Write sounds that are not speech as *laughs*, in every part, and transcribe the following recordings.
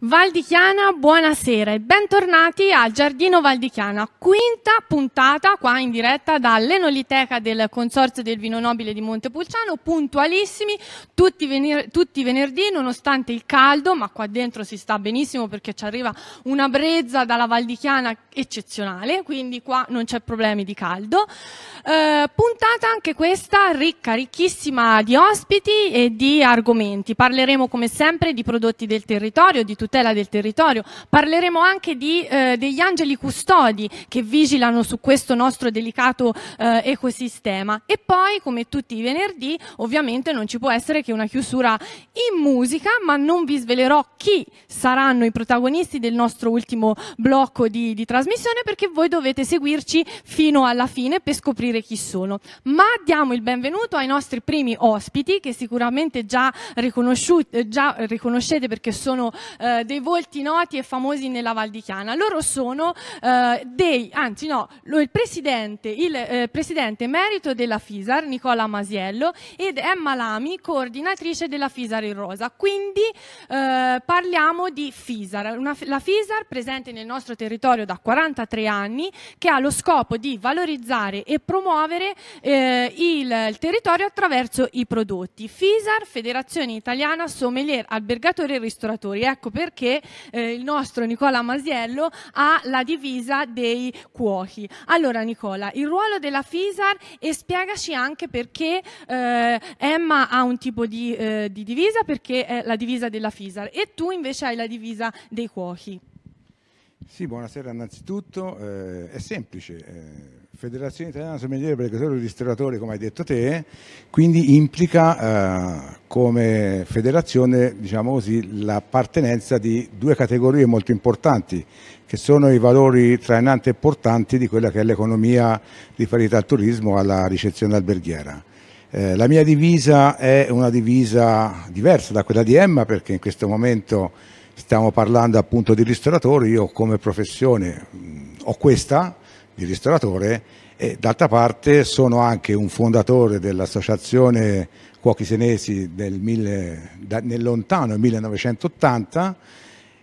Valdichiana, buonasera e bentornati a Giardino Valdichiana, quinta puntata qua in diretta dall'Enoliteca del Consorzio del Vino Nobile di Montepulciano, puntualissimi tutti, vener- tutti venerdì nonostante il caldo, ma qua dentro si sta benissimo perché ci arriva una brezza dalla Valdichiana eccezionale, quindi qua non c'è problemi di caldo. Eh, puntata anche questa ricca, ricchissima di ospiti e di argomenti. Parleremo come sempre di prodotti del territorio, di tutti tutela del territorio. Parleremo anche di, eh, degli angeli custodi che vigilano su questo nostro delicato eh, ecosistema. E poi, come tutti i venerdì, ovviamente non ci può essere che una chiusura in musica, ma non vi svelerò chi saranno i protagonisti del nostro ultimo blocco di, di trasmissione perché voi dovete seguirci fino alla fine per scoprire chi sono. Ma diamo il benvenuto ai nostri primi ospiti che sicuramente già, già riconoscete perché sono eh, eh, dei volti noti e famosi nella Val di Chiana. Loro sono eh, dei, anzi no, lo, il, presidente, il eh, presidente merito della FISAR, Nicola Masiello, ed Emma Lami, coordinatrice della FISAR in Rosa. Quindi eh, parliamo di FISAR, una, la FISAR presente nel nostro territorio da 43 anni, che ha lo scopo di valorizzare e promuovere eh, il, il territorio attraverso i prodotti. FISAR, Federazione Italiana Sommelier Albergatori e Ristoratori. Ecco per perché eh, il nostro Nicola Masiello ha la divisa dei cuochi. Allora Nicola, il ruolo della FISAR e spiegaci anche perché eh, Emma ha un tipo di, eh, di divisa, perché è la divisa della FISAR e tu invece hai la divisa dei cuochi. Sì, buonasera innanzitutto. Eh, è semplice. Eh, Federazione Italiana Sommelier Bregatori e Ristoratori, come hai detto te, quindi implica eh, come federazione diciamo così, l'appartenenza di due categorie molto importanti, che sono i valori trainanti e portanti di quella che è l'economia riferita al turismo, e alla ricezione alberghiera. Eh, la mia divisa è una divisa diversa da quella di Emma perché in questo momento stiamo parlando appunto di ristoratori, io come professione mh, mm, ho questa, di ristoratore e d'altra parte sono anche un fondatore dell'associazione Cuochi Senesi del mille, da, nel lontano 1980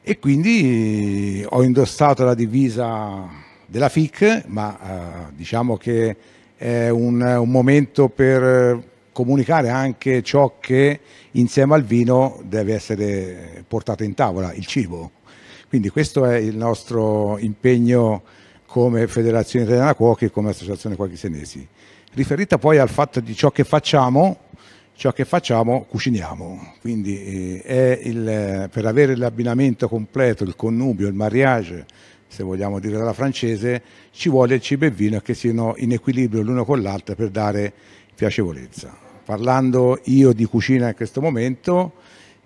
e quindi ho indossato la divisa della FIC, ma eh, diciamo che è un, un momento per comunicare anche ciò che insieme al vino deve essere portato in tavola, il cibo. Quindi questo è il nostro impegno come Federazione Italiana Cuochi e come Associazione Cuochi Senesi. Riferita poi al fatto di ciò che facciamo, ciò che facciamo cuciniamo, quindi eh, il, eh, per avere l'abbinamento completo, il connubio, il mariage, se vogliamo dire dalla francese, ci vuole il cibo e il vino che siano in equilibrio l'uno con l'altro per dare piacevolezza. Parlando io di cucina in questo momento,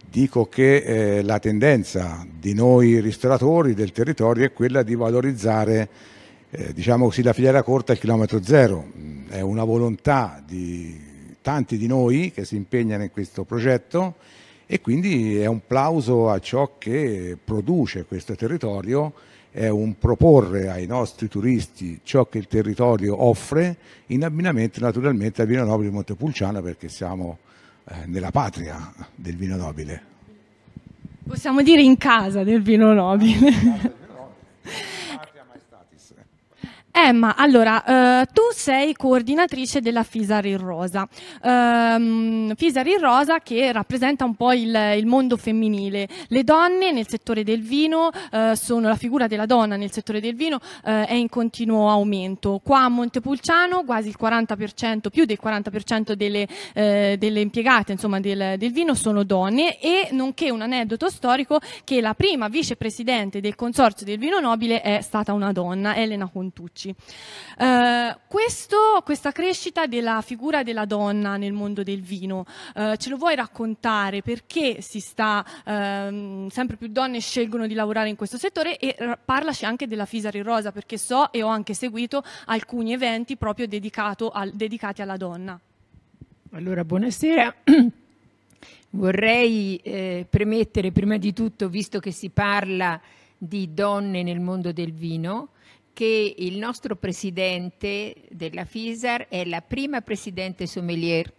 dico che eh, la tendenza di noi ristoratori del territorio è quella di valorizzare eh, diciamo così, la filiera corta è il chilometro zero, mm, è una volontà di tanti di noi che si impegnano in questo progetto e quindi è un plauso a ciò che produce questo territorio, è un proporre ai nostri turisti ciò che il territorio offre in abbinamento naturalmente al vino nobile di Montepulciano perché siamo eh, nella patria del vino nobile. Possiamo dire in casa del vino nobile. *laughs* Emma, allora, eh, tu sei coordinatrice della Fisar in Rosa. Eh, Fisar in Rosa che rappresenta un po' il, il, mondo femminile. Le donne nel settore del vino, eh, sono, la figura della donna nel settore del vino eh, è in continuo aumento. Qua a Montepulciano quasi il 40%, più del 40% delle, eh, delle, impiegate insomma, del, del vino sono donne e nonché un aneddoto storico che la prima vicepresidente del Consorzio del Vino Nobile è stata una donna, Elena Contucci. 15. Eh, questo, questa crescita della figura della donna nel mondo del vino, eh, ce lo vuoi raccontare? Perché si sta, ehm, sempre più donne scelgono di lavorare in questo settore e r- parlaci anche della Fisari Rosa, perché so e ho anche seguito alcuni eventi proprio al, dedicati alla donna. Allora, buonasera. *clears throat* Vorrei eh, premettere prima di tutto, visto che si parla di donne nel mondo del vino, che il nostro presidente della FISAR è la prima presidente sommelier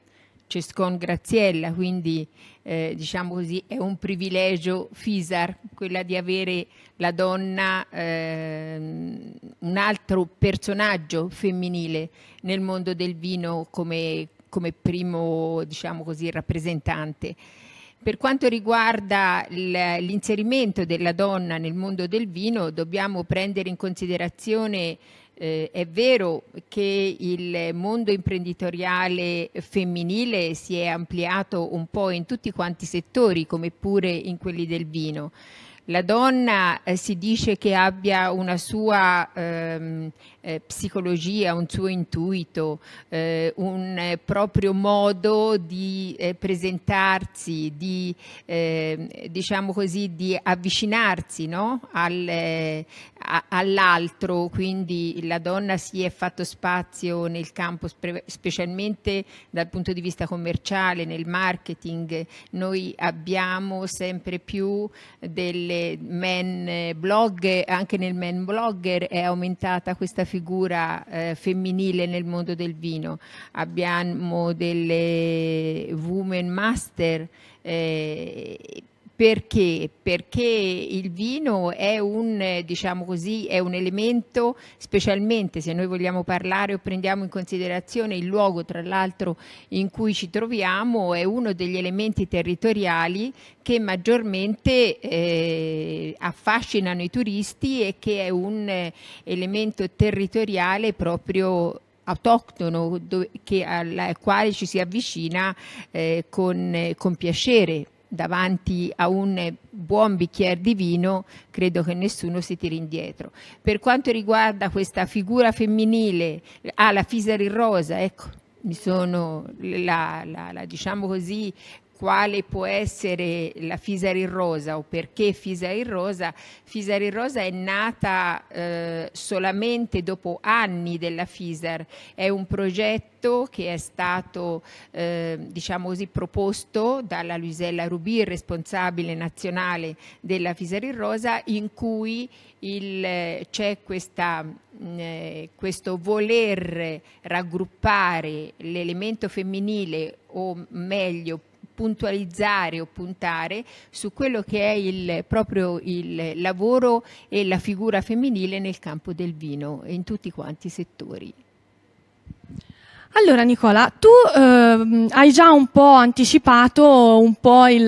Cescon Graziella, quindi eh, diciamo così è un privilegio FISAR quella di avere la donna, eh, un altro personaggio femminile nel mondo del vino come, come primo diciamo così, rappresentante. Per quanto riguarda l'inserimento della donna nel mondo del vino, dobbiamo prendere in considerazione eh, è vero che il mondo imprenditoriale femminile si è ampliato un po' in tutti quanti i settori, come pure in quelli del vino. La donna eh, si dice che abbia una sua ehm, eh, psicologia, un suo intuito, eh, un eh, proprio modo di eh, presentarsi, di, eh, diciamo così, di avvicinarsi no? Al, a, all'altro, quindi la donna si è fatto spazio nel campo spe- specialmente dal punto di vista commerciale, nel marketing, noi abbiamo sempre più delle men blog, anche nel men blogger è aumentata questa figura eh, femminile nel mondo del vino, abbiamo delle women master. Eh, perché? Perché il vino è un, eh, diciamo così, è un, elemento, specialmente se noi vogliamo parlare o prendiamo in considerazione il luogo, tra l'altro, in cui ci troviamo, è uno degli elementi territoriali che maggiormente eh, affascinano i turisti e che è un eh, elemento territoriale proprio autoctono do, che, alla quale ci si avvicina eh, con, eh, con piacere davanti a un buon bicchiere di vino, credo che nessuno si tiri indietro. Per quanto riguarda questa figura femminile, ah, la Fisari Rosa, ecco, mi sono la, la, la, diciamo così, quale può essere la Fisari Rosa o perché Fisari Rosa. Fisari Rosa è nata eh, solamente dopo anni della Fisar, è un progetto che è stato eh, diciamo così, proposto dalla Luisella Rubì, responsabile nazionale della Fisari Rosa, in cui c'è questa, mm, eh, questo voler raggruppare l'elemento femminile o meglio puntualizzare o puntare su quello che è il, proprio il lavoro e la figura femminile nel campo del vino in tutti quanti i settori. Allora Nicola, tu eh, hai già un po' anticipato un po' il,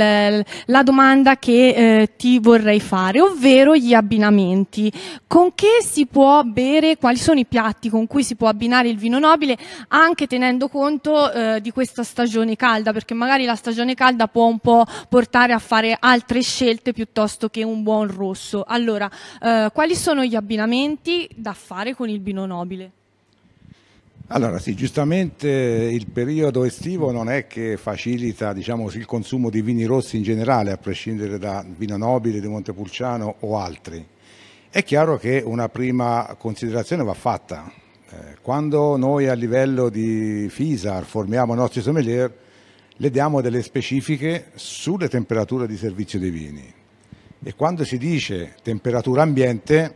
la domanda che eh, ti vorrei fare, ovvero gli abbinamenti. Con che si può bere, quali sono i piatti con cui si può abbinare il vino nobile, anche tenendo conto eh, di questa stagione calda, perché magari la stagione calda può un po' portare a fare altre scelte piuttosto che un buon rosso. Allora, eh, quali sono gli abbinamenti da fare con il vino nobile? Allora sì, giustamente il periodo estivo non è che facilita diciamo, il consumo di vini rossi in generale, a prescindere da Vino Nobile, di Montepulciano o altri. È chiaro che una prima considerazione va fatta. Eh, quando noi a livello di FISAR formiamo i nostri sommelier, le diamo delle specifiche sulle temperature di servizio dei vini. E quando si dice temperatura ambiente,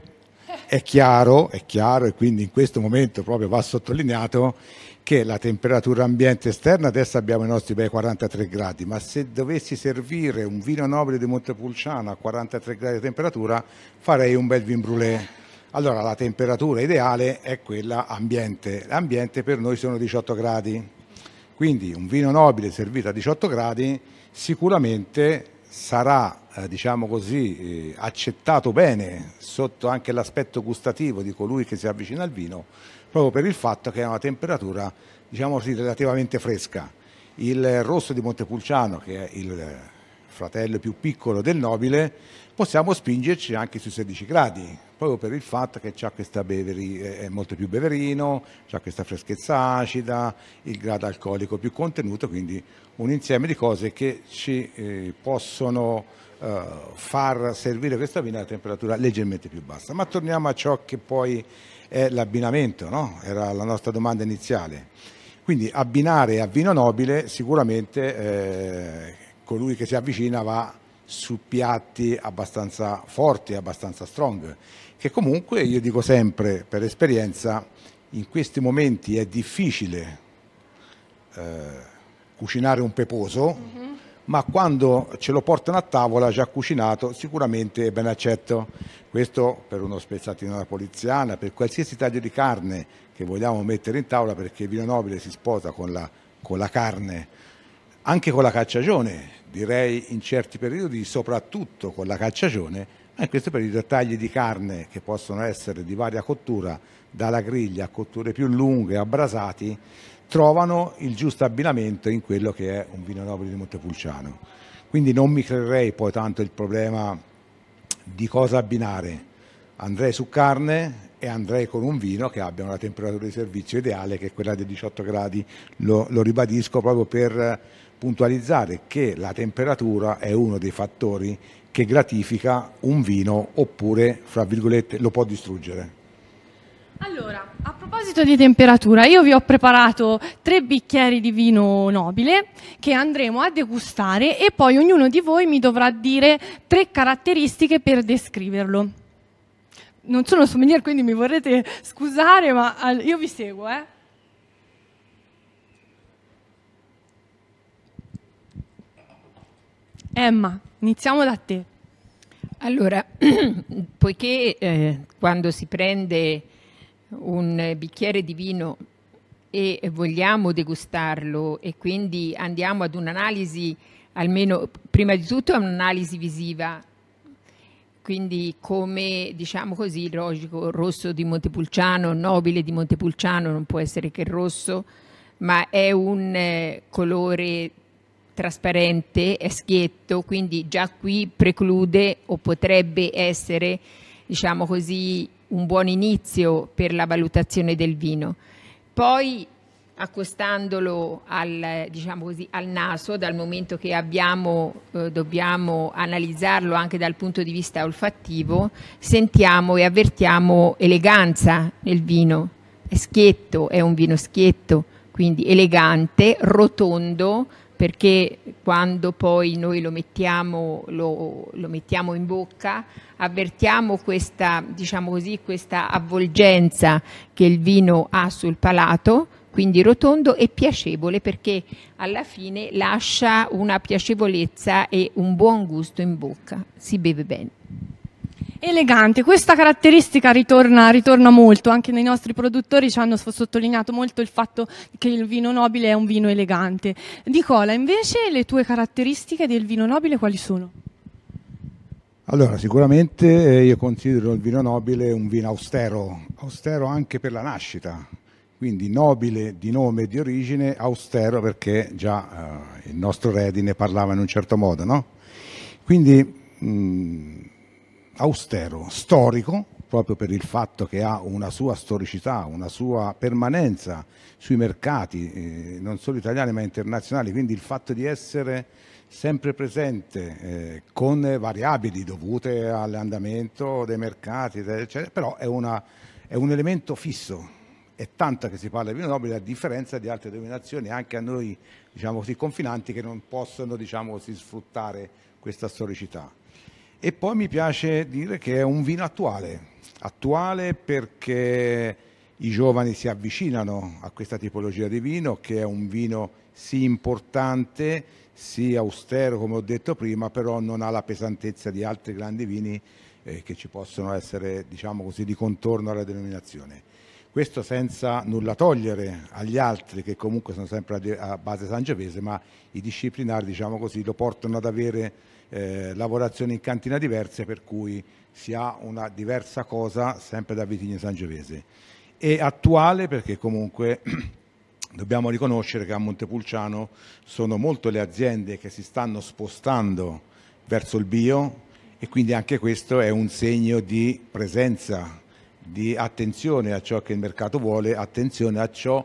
è chiaro, è chiaro e quindi in questo momento proprio va sottolineato che la temperatura ambiente esterna adesso abbiamo i nostri bei 43 gradi, ma se dovessi servire un vino nobile di Montepulciano a 43 gradi di temperatura farei un bel vin brûlé. Allora la temperatura ideale è quella ambiente, l'ambiente per noi sono 18 gradi, quindi un vino nobile servito a 18 gradi sicuramente sarà eh, diciamo così, eh, accettato bene sotto anche l'aspetto gustativo di colui che si avvicina al vino, proprio per il fatto che è una temperatura diciamo così, relativamente fresca. Il rosso di Montepulciano, che è il fratello più piccolo del nobile, possiamo spingerci anche sui 16 gradi, proprio per il fatto che ha questa beveri, è molto più beverino, ha questa freschezza acida, il grado alcolico più contenuto, quindi un insieme di cose che ci eh, possono eh, far servire questa vina a temperatura leggermente più bassa. Ma torniamo a ciò che poi è l'abbinamento, no? era la nostra domanda iniziale. Quindi abbinare a vino nobile sicuramente eh, colui che si avvicina va su piatti abbastanza forti, abbastanza strong, che comunque io dico sempre per esperienza, in questi momenti è difficile eh, cucinare un peposo, mm-hmm. ma quando ce lo portano a tavola già cucinato sicuramente è ben accetto. Questo per uno spezzatino poliziana, per qualsiasi taglio di carne che vogliamo mettere in tavola, perché il vino nobile si sposa con la, con la carne, anche con la cacciagione, direi in certi periodi soprattutto con la cacciagione, ma in questo periodo tagli di carne che possono essere di varia cottura, dalla griglia a cotture più lunghe, a trovano il giusto abbinamento in quello che è un vino nobile di Montepulciano. Quindi non mi creerei poi tanto il problema di cosa abbinare. Andrei su carne e andrei con un vino che abbia una temperatura di servizio ideale, che è quella dei 18 gradi, lo, lo ribadisco proprio per puntualizzare che la temperatura è uno dei fattori che gratifica un vino oppure, fra virgolette, lo può distruggere. Allora, a proposito di temperatura, io vi ho preparato tre bicchieri di vino nobile che andremo a degustare e poi ognuno di voi mi dovrà dire tre caratteristiche per descriverlo. Non sono souvenir, quindi mi vorrete scusare, ma io vi seguo, eh. Emma, iniziamo da te. Allora, *clears throat* poiché eh, quando si prende un bicchiere di vino e vogliamo degustarlo e quindi andiamo ad un'analisi, almeno prima di tutto è un'analisi visiva, quindi come diciamo così il logico rosso di Montepulciano, nobile di Montepulciano, non può essere che rosso, ma è un eh, colore trasparente, è schietto, quindi già qui preclude o potrebbe essere, diciamo così, un buon inizio per la valutazione del vino. Poi accostandolo al, diciamo così, al naso, dal momento che abbiamo, eh, dobbiamo analizzarlo anche dal punto di vista olfattivo, sentiamo e avvertiamo eleganza nel vino. È schietto, è un vino schietto, quindi elegante, rotondo, perché quando poi noi lo mettiamo, lo, lo mettiamo in bocca avvertiamo questa, diciamo così, questa avvolgenza che il vino ha sul palato, quindi rotondo e piacevole perché alla fine lascia una piacevolezza e un buon gusto in bocca, si beve bene. Elegante, questa caratteristica ritorna, ritorna, molto, anche nei nostri produttori ci hanno sottolineato molto il fatto che il vino nobile è un vino elegante. Nicola, invece le tue caratteristiche del vino nobile quali sono? Allora, sicuramente eh, io considero il vino nobile un vino austero, austero anche per la nascita, quindi nobile di nome e di origine, austero perché già eh, il nostro re ne parlava in un certo modo, no? Quindi... Mh, mm, austero, storico, proprio per il fatto che ha una sua storicità, una sua permanenza sui mercati, eh, non solo italiani ma internazionali, quindi il fatto di essere sempre presente eh, con variabili dovute all'andamento dei mercati, eccetera, però è, una, è, un elemento fisso. È tanto che si parla di vino nobile a differenza di altre dominazioni, anche a noi diciamo così, confinanti, che non possono diciamo così, sfruttare questa storicità. E poi mi piace dire che è un vino attuale, attuale perché i giovani si avvicinano a questa tipologia di vino che è un vino sì importante, sì austero come ho detto prima, però non ha la pesantezza di altri grandi vini eh, che ci possono essere, diciamo così, di contorno alla denominazione. Questo senza nulla togliere agli altri che comunque sono sempre a base sangiovese, ma i disciplinari, diciamo così, lo portano ad avere eh, lavorazioni in cantina diverse per cui si ha una diversa cosa sempre da Vitigno Sangiovese. È attuale perché comunque *clears throat* dobbiamo riconoscere che a Montepulciano sono molto le aziende che si stanno spostando verso il bio e quindi anche questo è un segno di presenza, di attenzione a ciò che il mercato vuole, attenzione a ciò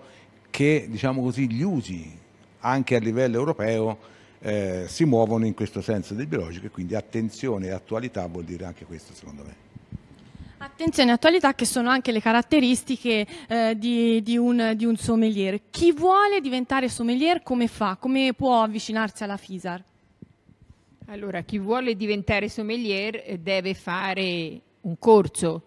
che diciamo così, gli usi anche a livello europeo eh, si muovono in questo senso del biologico e quindi attenzione e attualità vuol dire anche questo secondo me. Attenzione e attualità che sono anche le caratteristiche eh, di, di, un, di un sommelier. Chi vuole diventare sommelier come fa? Come può avvicinarsi alla FISAR? Allora, chi vuole diventare sommelier eh, deve fare un corso.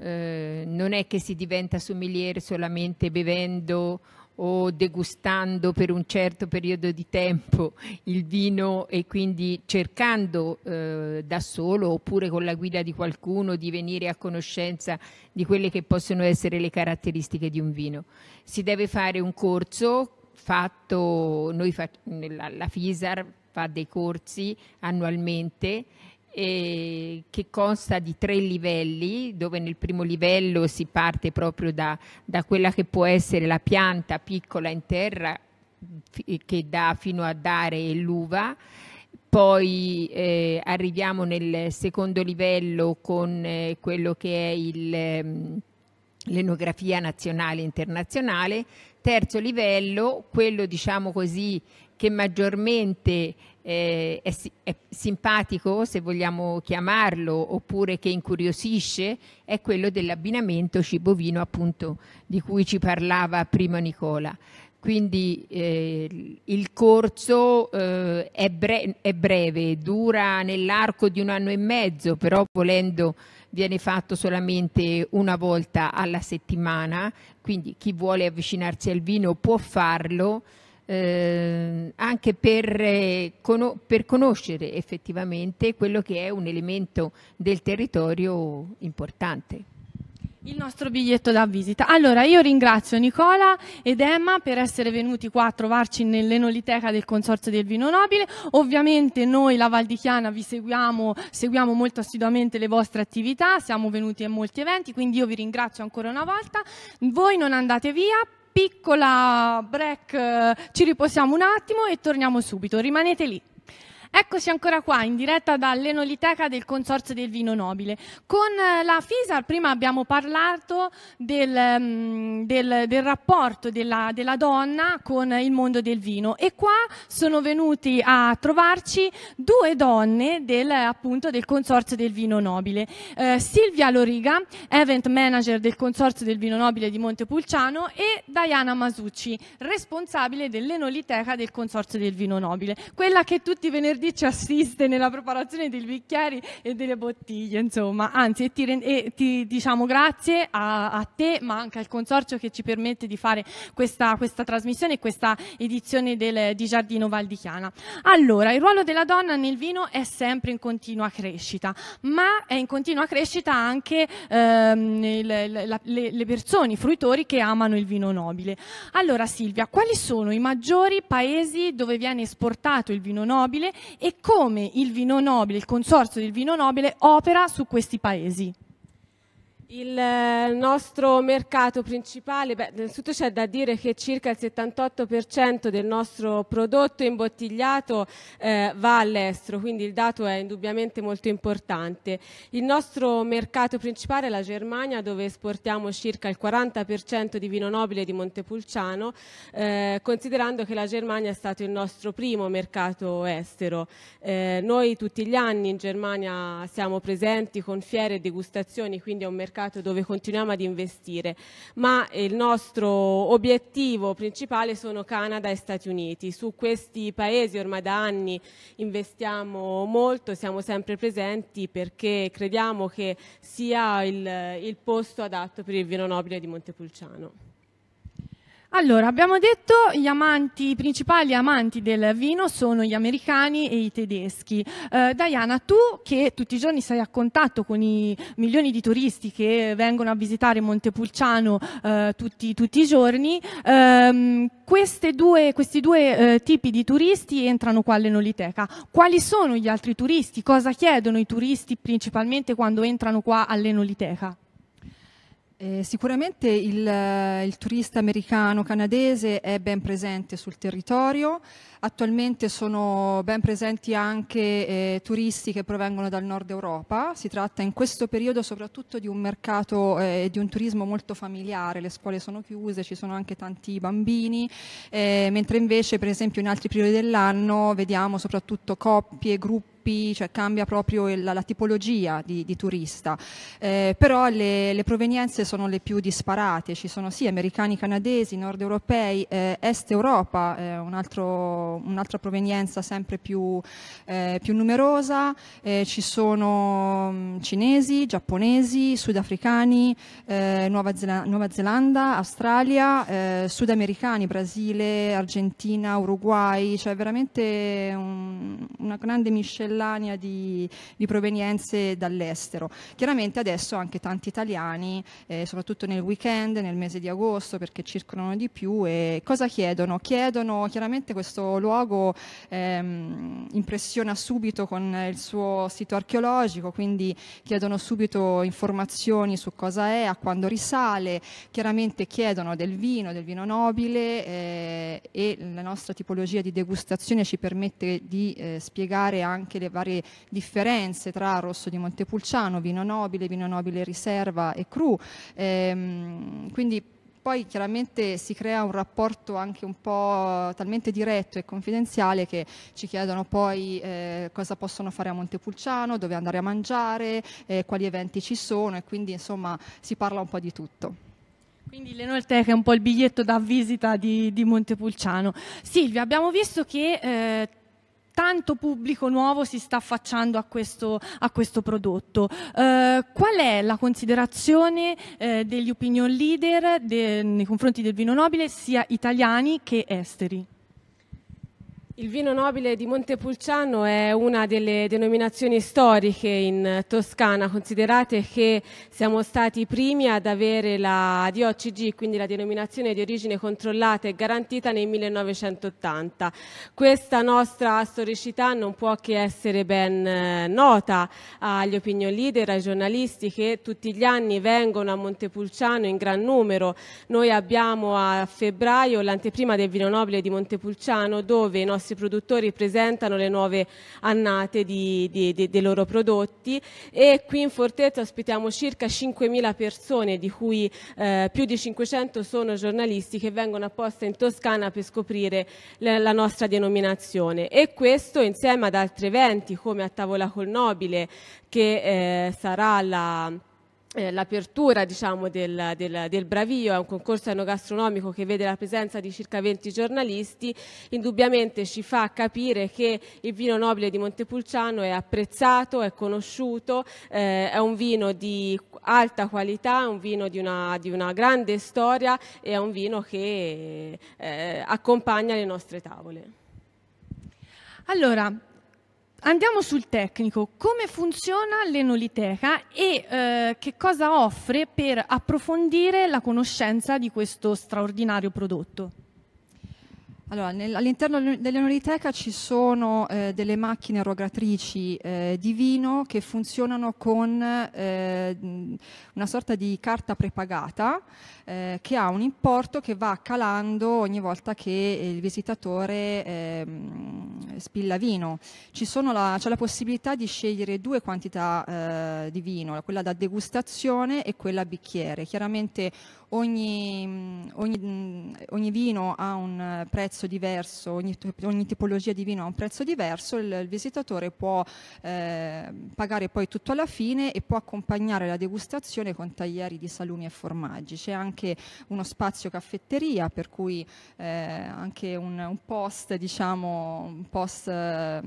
Eh, non è che si diventa sommelier solamente bevendo o degustando per un certo periodo di tempo il vino e quindi cercando eh, da solo oppure con la guida di qualcuno di venire a conoscenza di quelle che possono essere le caratteristiche di un vino. Si deve fare un corso fatto, noi fa, la, la FISAR fa dei corsi annualmente eh, che consta di tre livelli, dove nel primo livello si parte proprio da, da quella che può essere la pianta piccola in terra che dà fino a dare l'uva. Poi eh, arriviamo nel secondo livello con eh, quello che è il, ehm, l'enografia nazionale e internazionale. Terzo livello, quello diciamo così che maggiormente eh, è, è, simpatico, se vogliamo chiamarlo, oppure che incuriosisce, è quello dell'abbinamento cibo-vino, appunto, di cui ci parlava prima Nicola. Quindi eh, il corso eh, è, bre- è, breve, dura nell'arco di un anno e mezzo, però volendo viene fatto solamente una volta alla settimana, quindi chi vuole avvicinarsi al vino può farlo eh, anche per, eh, con- per, conoscere effettivamente quello che è un elemento del territorio importante. Il nostro biglietto da visita. Allora, io ringrazio Nicola ed Emma per essere venuti qua a trovarci nell'enoliteca del Consorzio del Vino Nobile. Ovviamente noi, la Valdichiana, vi seguiamo, seguiamo molto assiduamente le vostre attività, siamo venuti a molti eventi, quindi io vi ringrazio ancora una volta. Voi non andate via piccola break, eh, ci riposiamo un attimo e torniamo subito. Rimanete lì. Eccoci ancora qua in diretta dall'Enoliteca del Consorzio del Vino Nobile. Con eh, la FISAR prima abbiamo parlato del, mm, del, del rapporto della, della, donna con il mondo del vino e qua sono venuti a trovarci due donne del, appunto, del Consorzio del Vino Nobile. Eh, Silvia Loriga, Event Manager del Consorzio del Vino Nobile di Montepulciano e Diana Masucci, responsabile dell'Enoliteca del Consorzio del Vino Nobile, quella che tutti venerdì venerdì ci assiste nella preparazione dei bicchieri e delle bottiglie, insomma. Anzi, e ti, e ti diciamo grazie a, a, te, ma anche al consorzio che ci permette di fare questa, questa trasmissione e questa edizione del, di Giardino Valdichiana. Allora, il ruolo della donna nel vino è sempre in continua crescita, ma è in continua crescita anche ehm, il, la, le, le persone, i fruitori che amano il vino nobile. Allora, Silvia, quali sono i maggiori paesi dove viene esportato il vino nobile e come il Vino Nobile, il consorzio del Vino Nobile opera su questi paesi. Il eh, nostro mercato principale, beh, innanzitutto c'è da dire che circa il 78% del nostro prodotto imbottigliato eh, va all'estero, quindi il dato è indubbiamente molto importante. Il nostro mercato principale è la Germania, dove esportiamo circa il 40% di vino nobile di Montepulciano, eh, considerando che la Germania è stato il nostro primo mercato estero. Eh, noi tutti gli anni in Germania siamo presenti con fiere e degustazioni, quindi è un mercato mercato dove continuiamo ad investire, ma il nostro obiettivo principale sono Canada e Stati Uniti. Su questi paesi ormai da anni investiamo molto, siamo sempre presenti perché crediamo che sia il, il posto adatto per il vino nobile di Montepulciano. Allora, abbiamo detto gli amanti, i principali amanti del vino sono gli americani e i tedeschi. Eh, Diana, tu che tutti i giorni sei a contatto con i milioni di turisti che vengono a visitare Montepulciano eh, tutti, tutti, i giorni, ehm, due, questi due eh, tipi di turisti entrano qua all'Enoliteca. Quali sono gli altri turisti? Cosa chiedono i turisti principalmente quando entrano qua all'Enoliteca? Eh, sicuramente il, eh, il, turista americano canadese è ben presente sul territorio, Attualmente sono ben presenti anche eh, turisti che provengono dal nord Europa, si tratta in questo periodo soprattutto di un mercato eh, e eh, di un turismo molto familiare, le scuole sono chiuse, ci sono anche tanti bambini, eh, mentre invece per esempio in altri periodi dell'anno vediamo soprattutto coppie, gruppi cioè cambia proprio la, la tipologia di, di turista. Eh, però le, le, provenienze sono le più disparate, ci sono sì americani, canadesi, nord europei, eh, est Europa, eh, un altro un'altra provenienza sempre più, eh, più numerosa, eh, ci sono mm, cinesi, giapponesi, sudafricani, eh, Nuova, Zela- Nuova, Zelanda, Australia, eh, sudamericani, Brasile, Argentina, Uruguay, cioè veramente un, una grande miscellanea di, di, provenienze dall'estero. Chiaramente adesso anche tanti italiani, eh, soprattutto nel weekend, nel mese di agosto, perché circolano di più e cosa chiedono? Chiedono chiaramente questo luogo ehm, impressiona subito con il suo sito archeologico, quindi chiedono subito informazioni su cosa è, a quando risale, chiaramente chiedono del vino, del vino nobile eh, e la nostra tipologia di degustazione ci permette di eh, spiegare anche le varie differenze tra rosso di Montepulciano, vino nobile, vino nobile riserva e cru. Ehm, quindi poi chiaramente si crea un rapporto anche un po' talmente diretto e confidenziale che ci chiedono poi eh, cosa possono fare a Montepulciano, dove andare a mangiare, eh, quali eventi ci sono e quindi insomma si parla un po' di tutto. Quindi l'Enolteca è un po' il biglietto da visita di, di Montepulciano. Silvia, abbiamo visto che eh, tanto pubblico nuovo si sta affacciando a questo, a questo prodotto. Eh, qual è la considerazione eh, degli opinion leader de, nei confronti del vino nobile sia italiani che esteri? Il vino nobile di Montepulciano è una delle denominazioni storiche in Toscana, considerate che siamo stati i primi ad avere la DOCG, quindi la denominazione di origine controllata e garantita nel 1980. Questa nostra storicità non può che essere ben eh, nota agli opinion leader, ai giornalisti che tutti gli anni vengono a Montepulciano in gran numero. Noi abbiamo a febbraio l'anteprima del vino nobile di Montepulciano dove i nostri nostri produttori presentano le nuove annate di, di, di, dei loro prodotti e qui in Fortezza ospitiamo circa 5.000 persone, di cui eh, più di 500 sono giornalisti che vengono apposta in Toscana per scoprire la, la nostra denominazione e questo insieme ad altri eventi come a Tavola col Nobile che eh, sarà la eh, l'apertura diciamo, del, del, del, Bravio, è un concorso enogastronomico che vede la presenza di circa 20 giornalisti, indubbiamente ci fa capire che il vino nobile di Montepulciano è apprezzato, è conosciuto, eh, è un vino di alta qualità, è un vino di una, di una grande storia e è un vino che eh, accompagna le nostre tavole. Allora, Andiamo sul tecnico, come funziona l'enoliteca e eh, che cosa offre per approfondire la conoscenza di questo straordinario prodotto? Allora, nel, all'interno dell'Enoliteca ci sono eh, delle macchine erogatrici eh, di vino che funzionano con eh, una sorta di carta prepagata eh, che ha un importo che va calando ogni volta che il visitatore eh, spilla vino. La, c'è la possibilità di scegliere due quantità eh, di vino, quella da degustazione e quella a bicchiere. Chiaramente Ogni, ogni, mm, ogni, vino ha un eh, prezzo diverso, ogni, ogni, tipologia di vino ha un prezzo diverso, il, il visitatore può eh, pagare poi tutto alla fine e può accompagnare la degustazione con taglieri di salumi e formaggi. C'è anche uno spazio caffetteria per cui eh, anche un, un, post, diciamo, un post eh,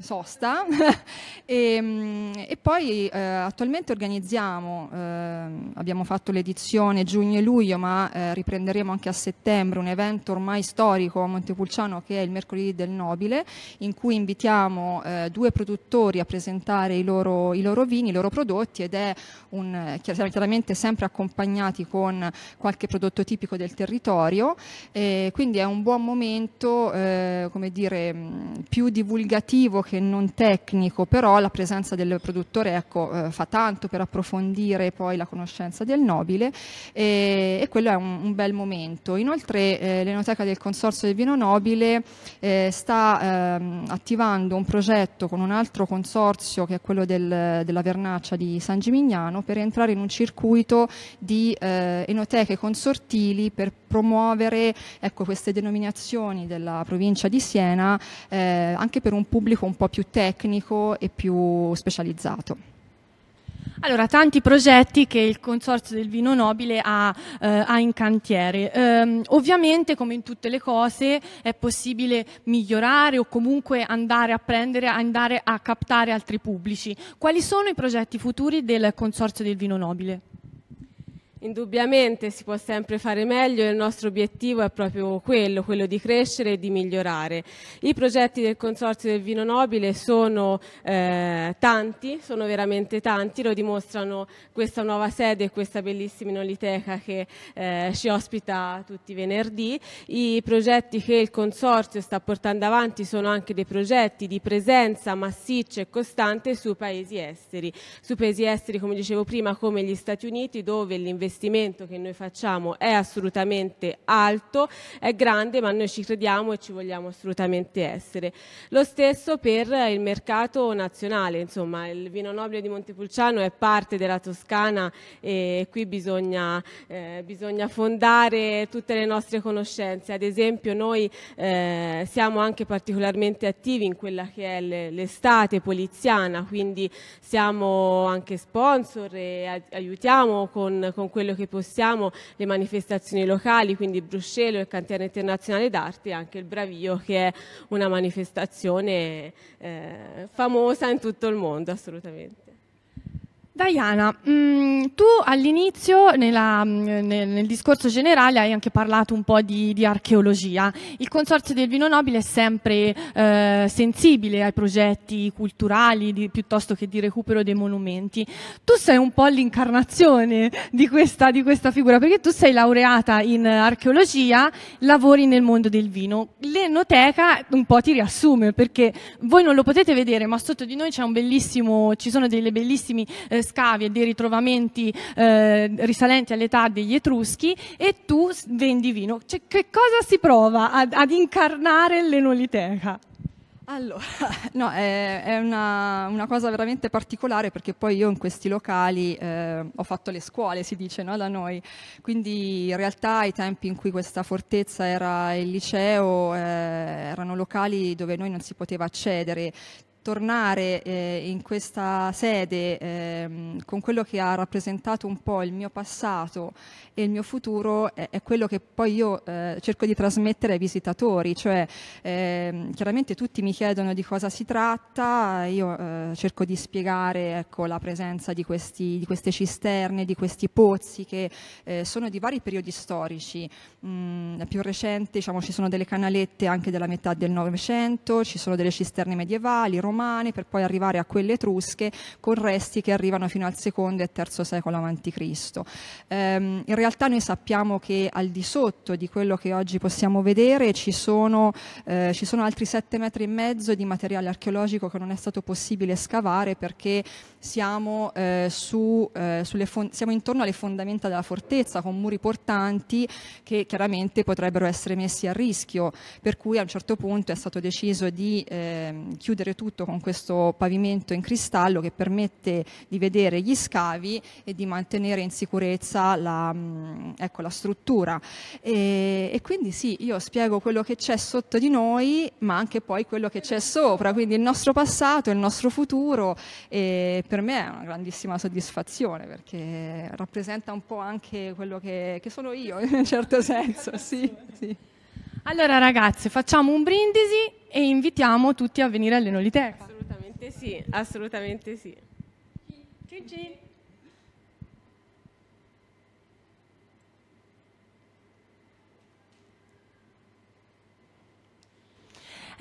sosta *laughs* e, mm, e, poi eh, attualmente organizziamo, ehm, abbiamo fatto l'edizione giugno e luglio, ma eh, riprenderemo anche a settembre un evento ormai storico a Montepulciano che è il mercoledì del Nobile, in cui invitiamo eh, due produttori a presentare i loro, i loro, vini, i loro prodotti ed è un, eh, chiaramente sempre accompagnati con qualche prodotto tipico del territorio, eh, quindi è un buon momento, eh, come dire, mm, più divulgativo che non tecnico, però la presenza del produttore ecco, eh, fa tanto per approfondire poi la conoscenza del Nobile. E, e, quello è un, un, bel momento. Inoltre eh, l'Enoteca del Consorzio del Vino Nobile eh, sta ehm, attivando un progetto con un altro consorzio che è quello del, della Vernaccia di San Gimignano per entrare in un circuito di eh, enoteche consortili per promuovere ecco, queste denominazioni della provincia di Siena eh, anche per un pubblico un po' più tecnico e più specializzato. Allora, tanti progetti che il Consorzio del Vino Nobile ha, eh, ha in cantiere. Ehm, ovviamente, come in tutte le cose, è possibile migliorare o comunque andare a prendere, andare a captare altri pubblici. Quali sono i progetti futuri del Consorzio del Vino Nobile? Indubbiamente si può sempre fare meglio e il nostro obiettivo è proprio quello, quello di crescere e di migliorare. I progetti del Consorzio del Vino Nobile sono eh, tanti, sono veramente tanti, lo dimostrano questa nuova sede e questa bellissima inoliteca che eh, ci ospita tutti i venerdì. I progetti che il Consorzio sta portando avanti sono anche dei progetti di presenza massiccia e costante su paesi esteri, su paesi esteri come dicevo prima come gli Stati Uniti dove l'investimento investimento che noi facciamo è assolutamente alto, è grande, ma noi ci crediamo e ci vogliamo assolutamente essere. Lo stesso per il mercato nazionale, insomma, il vino nobile di Montepulciano è parte della Toscana e qui bisogna, eh, bisogna fondare tutte le nostre conoscenze. Ad esempio noi eh, siamo anche particolarmente attivi in quella che è l'estate poliziana, quindi siamo anche sponsor e aiutiamo con, con quello quello che possiamo le manifestazioni locali, quindi Bruscello, il Cantiere Internazionale d'Arte e anche il Bravio che è una manifestazione eh, famosa in tutto il mondo assolutamente. Diana, mm, tu all'inizio nella, mm, nel, nel, discorso generale hai anche parlato un po' di, di archeologia. Il Consorzio del Vino Nobile è sempre eh, sensibile ai progetti culturali di, piuttosto che di recupero dei monumenti. Tu sei un po' l'incarnazione di questa, di questa, figura perché tu sei laureata in archeologia, lavori nel mondo del vino. L'enoteca un po' ti riassume perché voi non lo potete vedere ma sotto di noi c'è un bellissimo, ci sono delle bellissime eh, scavi e dei ritrovamenti eh, risalenti all'età degli Etruschi e tu vendi vino. Cioè, che cosa si prova ad, ad incarnare l'enoliteca? Allora, *laughs* no, è, è una, una, cosa veramente particolare perché poi io in questi locali eh, ho fatto le scuole, si dice, no, da noi. Quindi in realtà ai tempi in cui questa fortezza era il liceo eh, erano locali dove noi non si poteva accedere, tornare eh, in questa sede eh, con quello che ha rappresentato un po' il mio passato e il mio futuro è, è quello che poi io eh, cerco di trasmettere ai visitatori, cioè ehm, chiaramente tutti mi chiedono di cosa si tratta, io eh, cerco di spiegare ecco, la presenza di, questi, di, queste cisterne, di questi pozzi che eh, sono di vari periodi storici, mm, più recente diciamo, ci sono delle canalette anche della metà del Novecento, ci sono delle cisterne medievali, romane, romane per poi arrivare a quelle etrusche con resti che arrivano fino al secondo e terzo secolo a.C. Ehm, in realtà noi sappiamo che al di sotto di quello che oggi possiamo vedere ci sono, eh, ci sono altri sette metri e mezzo di materiale archeologico che non è stato possibile scavare perché siamo, eh, su, eh, siamo intorno alle fondamenta della fortezza con muri portanti che chiaramente potrebbero essere messi a rischio, per cui a un certo punto è stato deciso di eh, chiudere tutto costruito con questo pavimento in cristallo che permette di vedere gli scavi e di mantenere in sicurezza la, mm, ecco, la struttura. E, e, quindi sì, io spiego quello che c'è sotto di noi, ma anche poi quello che c'è sopra, quindi il nostro passato, il nostro futuro e per me è una grandissima soddisfazione perché rappresenta un po' anche quello che, che sono io in un certo senso. Sì, sì. Allora ragazze, facciamo un brindisi e invitiamo tutti a venire all'Enoliteca. Assolutamente sì, assolutamente sì. Cin cin.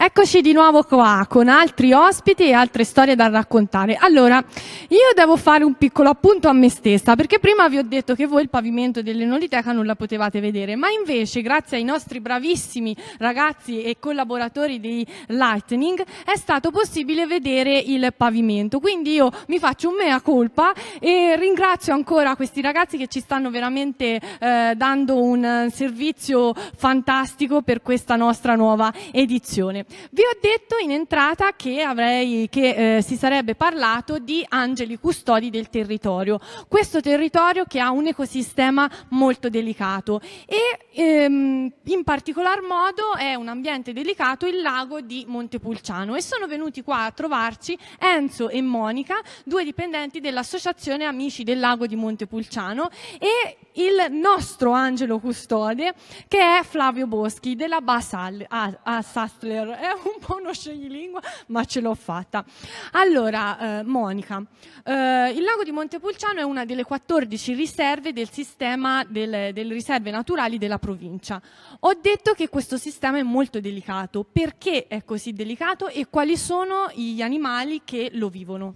Eccoci di nuovo qua con altri ospiti e altre storie da raccontare. Allora, io devo fare un piccolo appunto a me stessa, perché prima vi ho detto che voi il pavimento dell'Enoliteca non la potevate vedere, ma invece grazie ai nostri bravissimi ragazzi e collaboratori di Lightning è stato possibile vedere il pavimento. Quindi io mi faccio un mea colpa e ringrazio ancora questi ragazzi che ci stanno veramente eh, dando un servizio fantastico per questa nostra nuova edizione. Vi ho detto in entrata che, avrei, che eh, si sarebbe parlato di angeli custodi del territorio, questo territorio che ha un ecosistema molto delicato e ehm, in particolar modo è un ambiente delicato il lago di Montepulciano e sono venuti qua a trovarci Enzo e Monica, due dipendenti dell'associazione Amici del lago di Montepulciano e il nostro angelo custode, che è Flavio Boschi della Basal a, a Sassler. È un po' uno sceglimingua, ma ce l'ho fatta. Allora, eh, Monica, eh, il lago di Montepulciano è una delle 14 riserve del sistema delle, delle riserve naturali della provincia. Ho detto che questo sistema è molto delicato. Perché è così delicato e quali sono gli animali che lo vivono?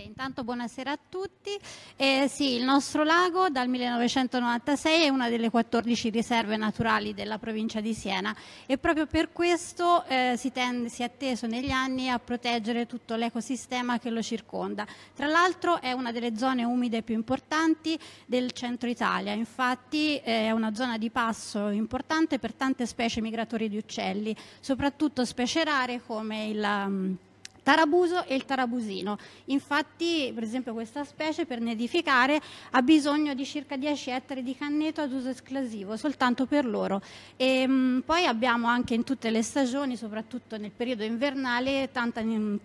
Eh, intanto buonasera a tutti. Eh, sì, il nostro lago dal 1996 è una delle 14 riserve naturali della provincia di Siena e proprio per questo eh, si, tende, si, è atteso negli anni a proteggere tutto l'ecosistema che lo circonda. Tra l'altro è una delle zone umide più importanti del centro Italia, infatti eh, è una zona di passo importante per tante specie migratorie di uccelli, soprattutto specie rare come il... Um, Tarabuso e il tarabusino. Infatti, per esempio, questa specie per nidificare ha bisogno di circa 10 ettari di canneto ad uso esclusivo, soltanto per loro. E, ehm, mh, poi abbiamo anche in tutte le stagioni, soprattutto nel periodo invernale, tanta, mh, mm,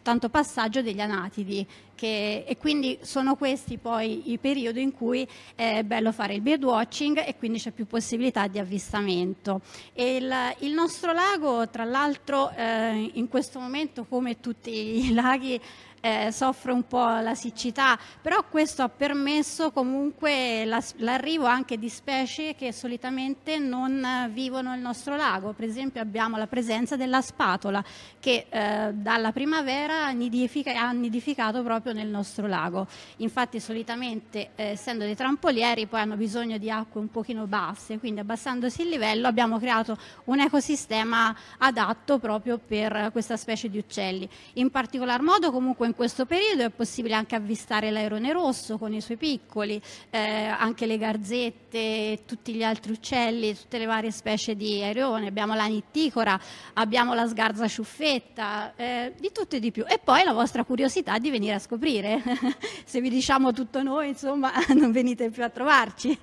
tanto passaggio degli anatidi che, e quindi sono questi poi i periodi in cui è bello fare il birdwatching e quindi c'è più possibilità di avvistamento. Il, il, nostro lago, tra l'altro, eh, in questo momento, come tutti i laghi, eh, soffre un po' la siccità, però questo ha permesso comunque l'arrivo anche di specie che solitamente non eh, vivono nel nostro lago, per esempio abbiamo la presenza della spatola che eh, dalla primavera nidifica, ha nidificato proprio nel nostro lago, infatti solitamente eh, essendo dei trampolieri poi hanno bisogno di acque un pochino basse, quindi abbassandosi il livello abbiamo creato un ecosistema adatto proprio per questa specie di uccelli, in particolar modo comunque in questo periodo è possibile anche avvistare l'aerone rosso con i suoi piccoli, eh, anche le garzette, tutti gli altri uccelli, tutte le varie specie di aerone, abbiamo la nitticora, abbiamo la sgarza ciuffetta, eh, di tutto e di più. E poi la vostra curiosità di venire a scoprire. *laughs* Se vi diciamo tutto noi, insomma, *laughs* non venite più a trovarci.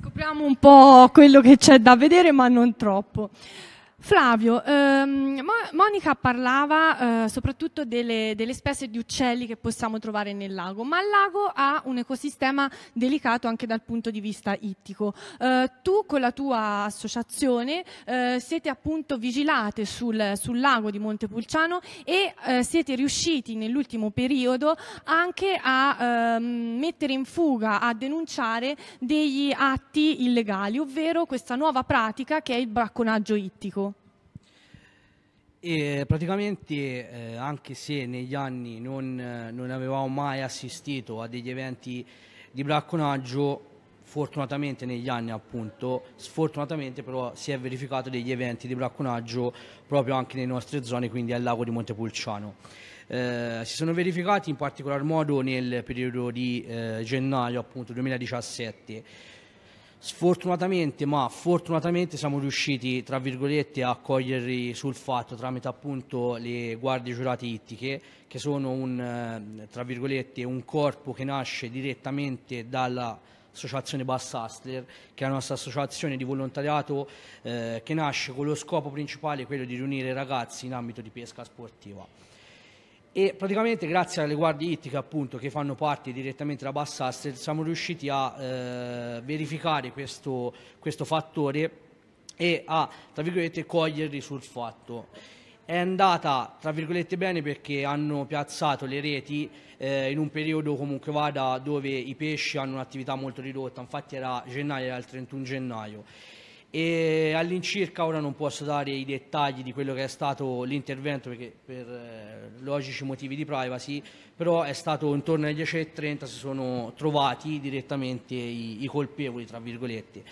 Scopriamo un po' quello che c'è da vedere, ma non troppo. Flavio, ehm, Monica parlava eh, soprattutto delle, delle, specie di uccelli che possiamo trovare nel lago, ma il lago ha un ecosistema delicato anche dal punto di vista ittico. Eh, tu con la tua associazione eh, siete appunto vigilate sul, sul, lago di Montepulciano e eh, siete riusciti nell'ultimo periodo anche a ehm, mettere in fuga, a denunciare degli atti illegali, ovvero questa nuova pratica che è il bracconaggio ittico. E praticamente eh, anche se negli anni non, eh, non, avevamo mai assistito a degli eventi di bracconaggio, fortunatamente negli anni appunto, sfortunatamente però si è verificato degli eventi di bracconaggio proprio anche nelle nostre zone, quindi al lago di Montepulciano. Eh, si sono verificati in particolar modo nel periodo di eh, gennaio appunto 2017 Sfortunatamente, ma fortunatamente siamo riusciti, tra virgolette, a coglierli sul fatto tramite appunto le guardie giurate ittiche, che sono un, eh, tra virgolette, un corpo che nasce direttamente dalla associazione Bassastler, che è la nostra associazione di volontariato eh, che nasce con lo scopo principale quello di riunire ragazzi in ambito di pesca sportiva e praticamente grazie alle guardie ittiche appunto che fanno parte direttamente da Bassaster siamo riusciti a eh, verificare questo, questo fattore e a tra virgolette coglierli sul fatto è andata tra virgolette bene perché hanno piazzato le reti eh, in un periodo comunque vada dove i pesci hanno un'attività molto ridotta, infatti era gennaio, era il 31 gennaio e all'incirca ora non posso dare i dettagli di quello che è stato l'intervento perché per eh, logici motivi di privacy però è stato intorno alle 10.30 si sono trovati direttamente i, i, colpevoli tra virgolette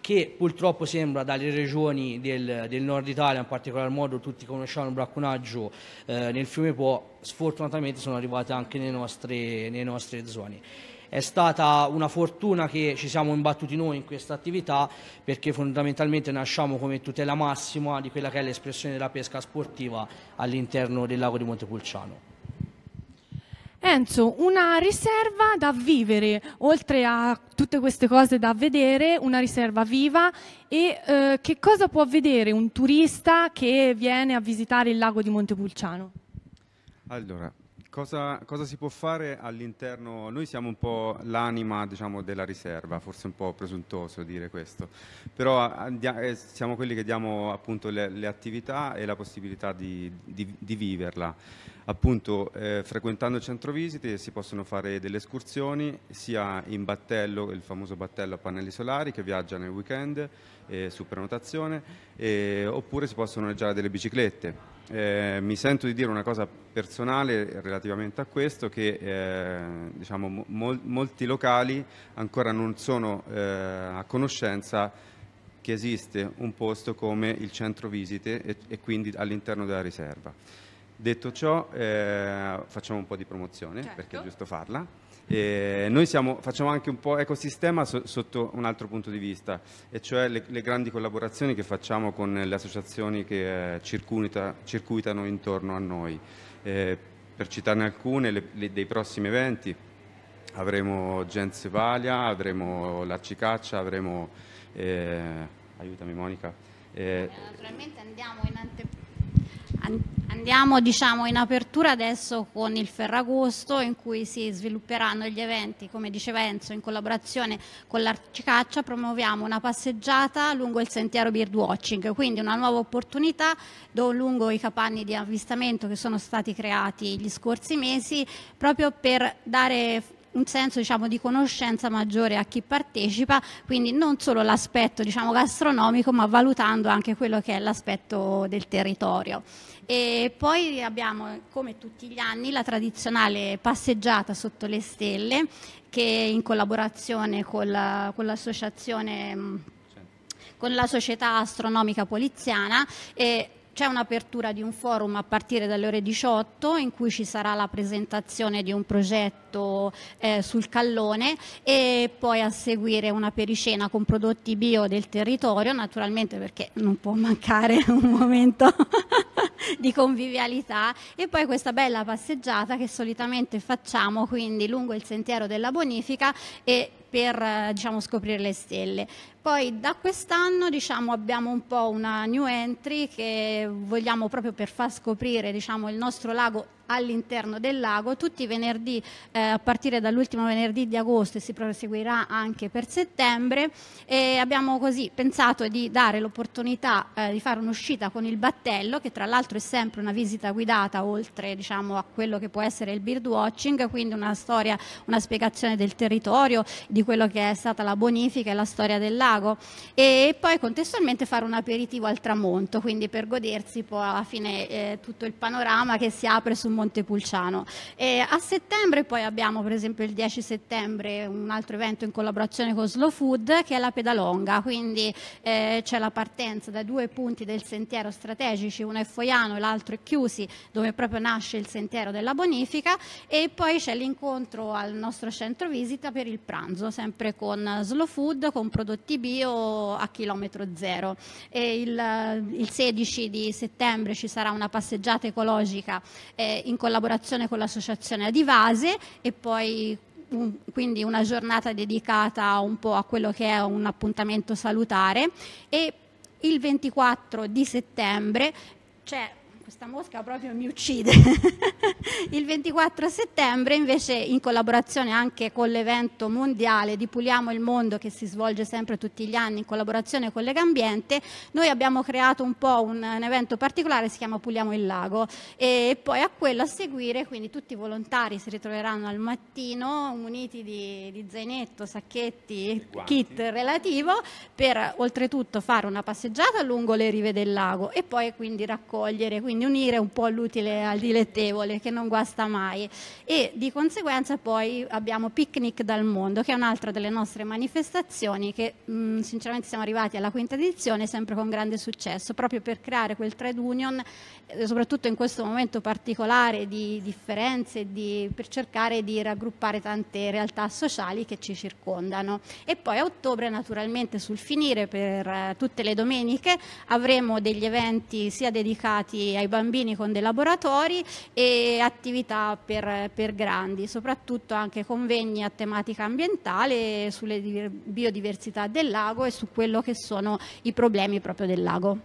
che purtroppo sembra dalle regioni del, del, nord Italia, in particolar modo tutti conosciamo il bracconaggio eh, nel fiume Po, sfortunatamente sono arrivate anche nelle nostre, nelle nostre zone è stata una fortuna che ci siamo imbattuti noi in questa attività perché fondamentalmente nasciamo come tutela massima di quella che è l'espressione della pesca sportiva all'interno del lago di Montepulciano. Enzo, una riserva da vivere, oltre a tutte queste cose da vedere, una riserva viva e eh, che cosa può vedere un turista che viene a visitare il lago di Montepulciano? Allora, Cosa, cosa, si può fare all'interno? Noi siamo un po' l'anima diciamo, della riserva, forse un po' presuntuoso dire questo, però andia, eh, eh, siamo quelli che diamo appunto le, le attività e la possibilità di, di, di viverla. Appunto, eh, frequentando il centro visite si possono fare delle escursioni sia in battello, il famoso battello a pannelli solari che viaggia nel weekend eh, su prenotazione, eh, oppure si possono noleggiare delle biciclette eh, mi sento di dire una cosa personale relativamente a questo, che eh, diciamo, mol molti locali ancora non sono eh, a conoscenza che esiste un posto come il centro visite e, e quindi all'interno della riserva. Detto ciò, eh, facciamo un po' di promozione, certo. perché è certo. giusto farla. E noi siamo, facciamo anche un po' ecosistema so, sotto un altro punto di vista, e cioè le, le grandi collaborazioni che facciamo con le associazioni che eh, circuita, circuitano intorno a noi. Eh, per citarne alcune, le, le, dei prossimi eventi avremo Gens Valia, avremo l'Arcicaccia, avremo... Eh, aiutami Monica. Eh, naturalmente andiamo in anteprima Andiamo diciamo, in apertura adesso con il Ferragosto in cui si svilupperanno gli eventi, come diceva Enzo, in collaborazione con l'Arcicaccia promuoviamo una passeggiata lungo il sentiero birdwatching, quindi una nuova opportunità lungo i capanni di avvistamento che sono stati creati gli scorsi mesi proprio per dare un senso diciamo, di conoscenza maggiore a chi partecipa, quindi non solo l'aspetto diciamo, gastronomico ma valutando anche quello che è l'aspetto del territorio. E poi abbiamo, come tutti gli anni, la tradizionale passeggiata sotto le stelle che in collaborazione con, la, con l'associazione certo. con la società astronomica poliziana e c'è un'apertura di un forum a partire dalle ore 18 in cui ci sarà la presentazione di un progetto eh, sul callone e poi a seguire una pericena con prodotti bio del territorio, naturalmente perché non può mancare *laughs* un momento *laughs* di convivialità e poi questa bella passeggiata che solitamente facciamo quindi lungo il sentiero della bonifica e per eh, diciamo, scoprire le stelle. Poi da quest'anno diciamo, abbiamo un po' una new entry che vogliamo proprio per far scoprire diciamo, il nostro lago all'interno del lago tutti i venerdì eh, a partire dall'ultimo venerdì di agosto e si proseguirà anche per settembre e abbiamo così pensato di dare l'opportunità eh, di fare un'uscita con il battello che tra l'altro è sempre una visita guidata oltre diciamo, a quello che può essere il bird watching quindi una storia una spiegazione del territorio di quello che è stata la bonifica e la storia del lago lago e poi contestualmente fare un aperitivo al tramonto, quindi per godersi poi alla fine eh, tutto il panorama che si apre sul Monte Pulciano. E a settembre poi abbiamo per esempio il 10 settembre un altro evento in collaborazione con Slow Food che è la pedalonga, quindi eh, c'è la partenza da due punti del sentiero strategici, uno è Foiano e l'altro è Chiusi, dove proprio nasce il sentiero della bonifica e poi c'è l'incontro al nostro centro visita per il pranzo, sempre con Slow Food, con prodotti dB a chilometro zero. Il, il, 16 di settembre ci sarà una passeggiata ecologica eh, in collaborazione con l'associazione Adivase e poi quindi una giornata dedicata un po' a quello che è un appuntamento salutare e il 24 di settembre c'è questa mosca proprio mi uccide. *laughs* il 24 settembre invece in collaborazione anche con l'evento mondiale di Puliamo il Mondo che si svolge sempre tutti gli anni in collaborazione con Legambiente, noi abbiamo creato un po' un, un evento particolare, si chiama Puliamo il Lago e poi a quello a seguire, quindi tutti i volontari si ritroveranno al mattino muniti di, di zainetto, sacchetti, kit relativo per oltretutto fare una passeggiata lungo le rive del lago e poi quindi raccogliere quindi quindi unire un po' l'utile al dilettevole che non guasta mai e di conseguenza poi abbiamo Picnic dal mondo che è un'altra delle nostre manifestazioni che mh, mm, sinceramente siamo arrivati alla quinta edizione sempre con grande successo proprio per creare quel trade union eh, soprattutto in questo momento particolare di differenze di, per cercare di raggruppare tante realtà sociali che ci circondano e poi a ottobre naturalmente sul finire per eh, tutte le domeniche avremo degli eventi sia dedicati ai ai bambini con dei laboratori e attività per, per grandi, soprattutto anche convegni a tematica ambientale sulle biodiversità del lago e su quello che sono i problemi proprio del lago.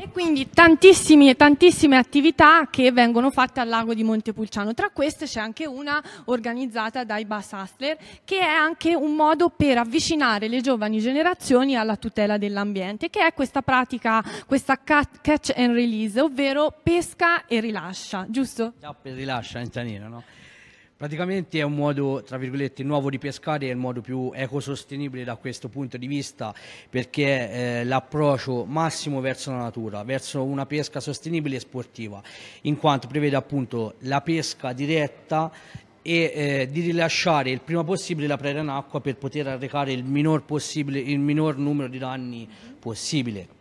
E quindi tantissime, tantissime attività che vengono fatte al lago di Montepulciano. Tra queste c'è anche una organizzata dai Bass Hustler, che è anche un modo per avvicinare le giovani generazioni alla tutela dell'ambiente, che è questa pratica, questa catch and release, ovvero pesca e rilascia, giusto? Cappa per rilascia in tanino, no? Praticamente è un modo, tra virgolette, nuovo di pescare, è il modo più ecosostenibile da questo punto di vista perché è eh, l'approccio massimo verso la natura, verso una pesca sostenibile e sportiva, in quanto prevede appunto la pesca diretta e eh, di rilasciare il prima possibile la preda in acqua per poter arrecare il minor, il minor numero di danni possibile.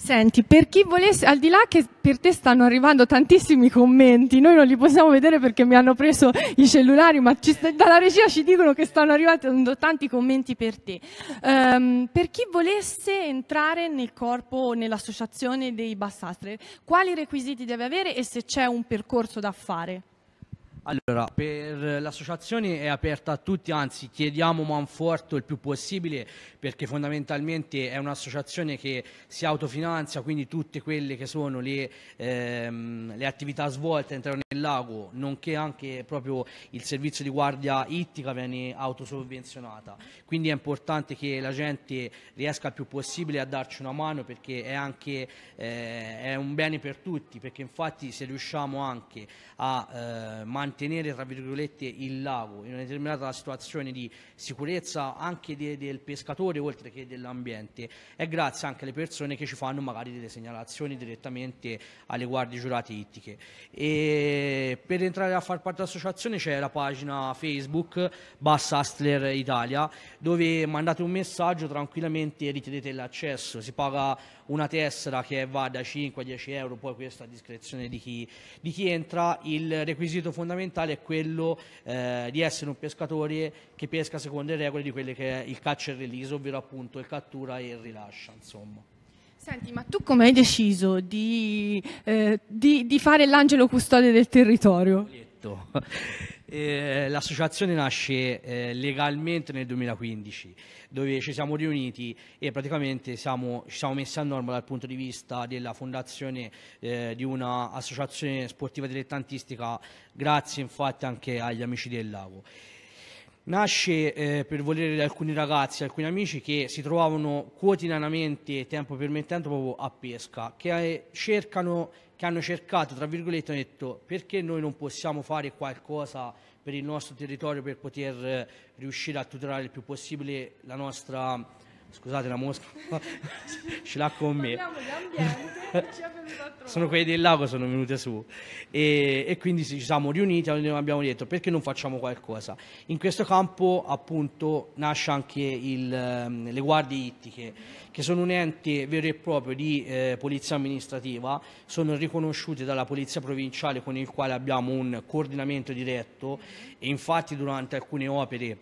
Senti, per chi volesse, al di là che per te stanno arrivando tantissimi commenti, noi non li possiamo vedere perché mi hanno preso i cellulari, ma ci, dalla regia ci dicono che stanno arrivando tanti commenti per te. Um, per chi volesse entrare nel corpo o nell'associazione dei Bassastre, quali requisiti deve avere e se c'è un percorso da fare? Allora, per l'associazione è aperta a tutti, anzi chiediamo manforto il più possibile perché fondamentalmente è un'associazione che si autofinanzia, quindi tutte quelle che sono le, ehm, le attività svolte all'interno del lago, nonché anche proprio il servizio di guardia ittica viene autosovvenzionata. Quindi è importante che la gente riesca il più possibile a darci una mano perché è anche eh, è un bene per tutti, perché infatti se riusciamo anche a eh, mantenere mantenere tra virgolette il lago in una determinata situazione di sicurezza anche de, del pescatore oltre che dell'ambiente è grazie anche alle persone che ci fanno magari delle segnalazioni direttamente alle guardie giurate ittiche. E per entrare a far parte dell'associazione c'è la pagina Facebook bassa Astler Italia dove mandate un messaggio tranquillamente e richiedete l'accesso, si paga una tessera che va da 5 a 10 euro, poi questo a discrezione di chi, di chi entra, il requisito fondamentale è quello eh, di essere un pescatore che pesca secondo le regole di quelle che è il catch and release, ovvero appunto il cattura e il rilascia. Insomma. Senti, ma tu come hai deciso di, eh, di, di fare l'angelo custode del territorio? Eh, l'associazione nasce eh, legalmente nel 2015, dove ci siamo riuniti e praticamente siamo, ci siamo messi a norma dal punto di vista della fondazione eh, di un'associazione sportiva dilettantistica, grazie infatti anche agli amici del lago. Nasce eh, per volere di alcuni ragazzi, alcuni amici che si trovavano quotidianamente, tempo permettendo, proprio a pesca, che eh, cercano che hanno cercato, tra virgolette, hanno detto perché noi non possiamo fare qualcosa per il nostro territorio per poter eh, riuscire a tutelare il più possibile la nostra Scusate la mosca, *laughs* ce l'ha con me. sono quelli del lago, sono venute su. E, e, quindi ci siamo riuniti e abbiamo detto perché non facciamo qualcosa. In questo campo appunto nasce anche il, ehm, le guardie ittiche, che sono un ente vero e proprio di eh, polizia amministrativa, sono riconosciute dalla polizia provinciale con il quale abbiamo un coordinamento diretto e infatti durante alcune opere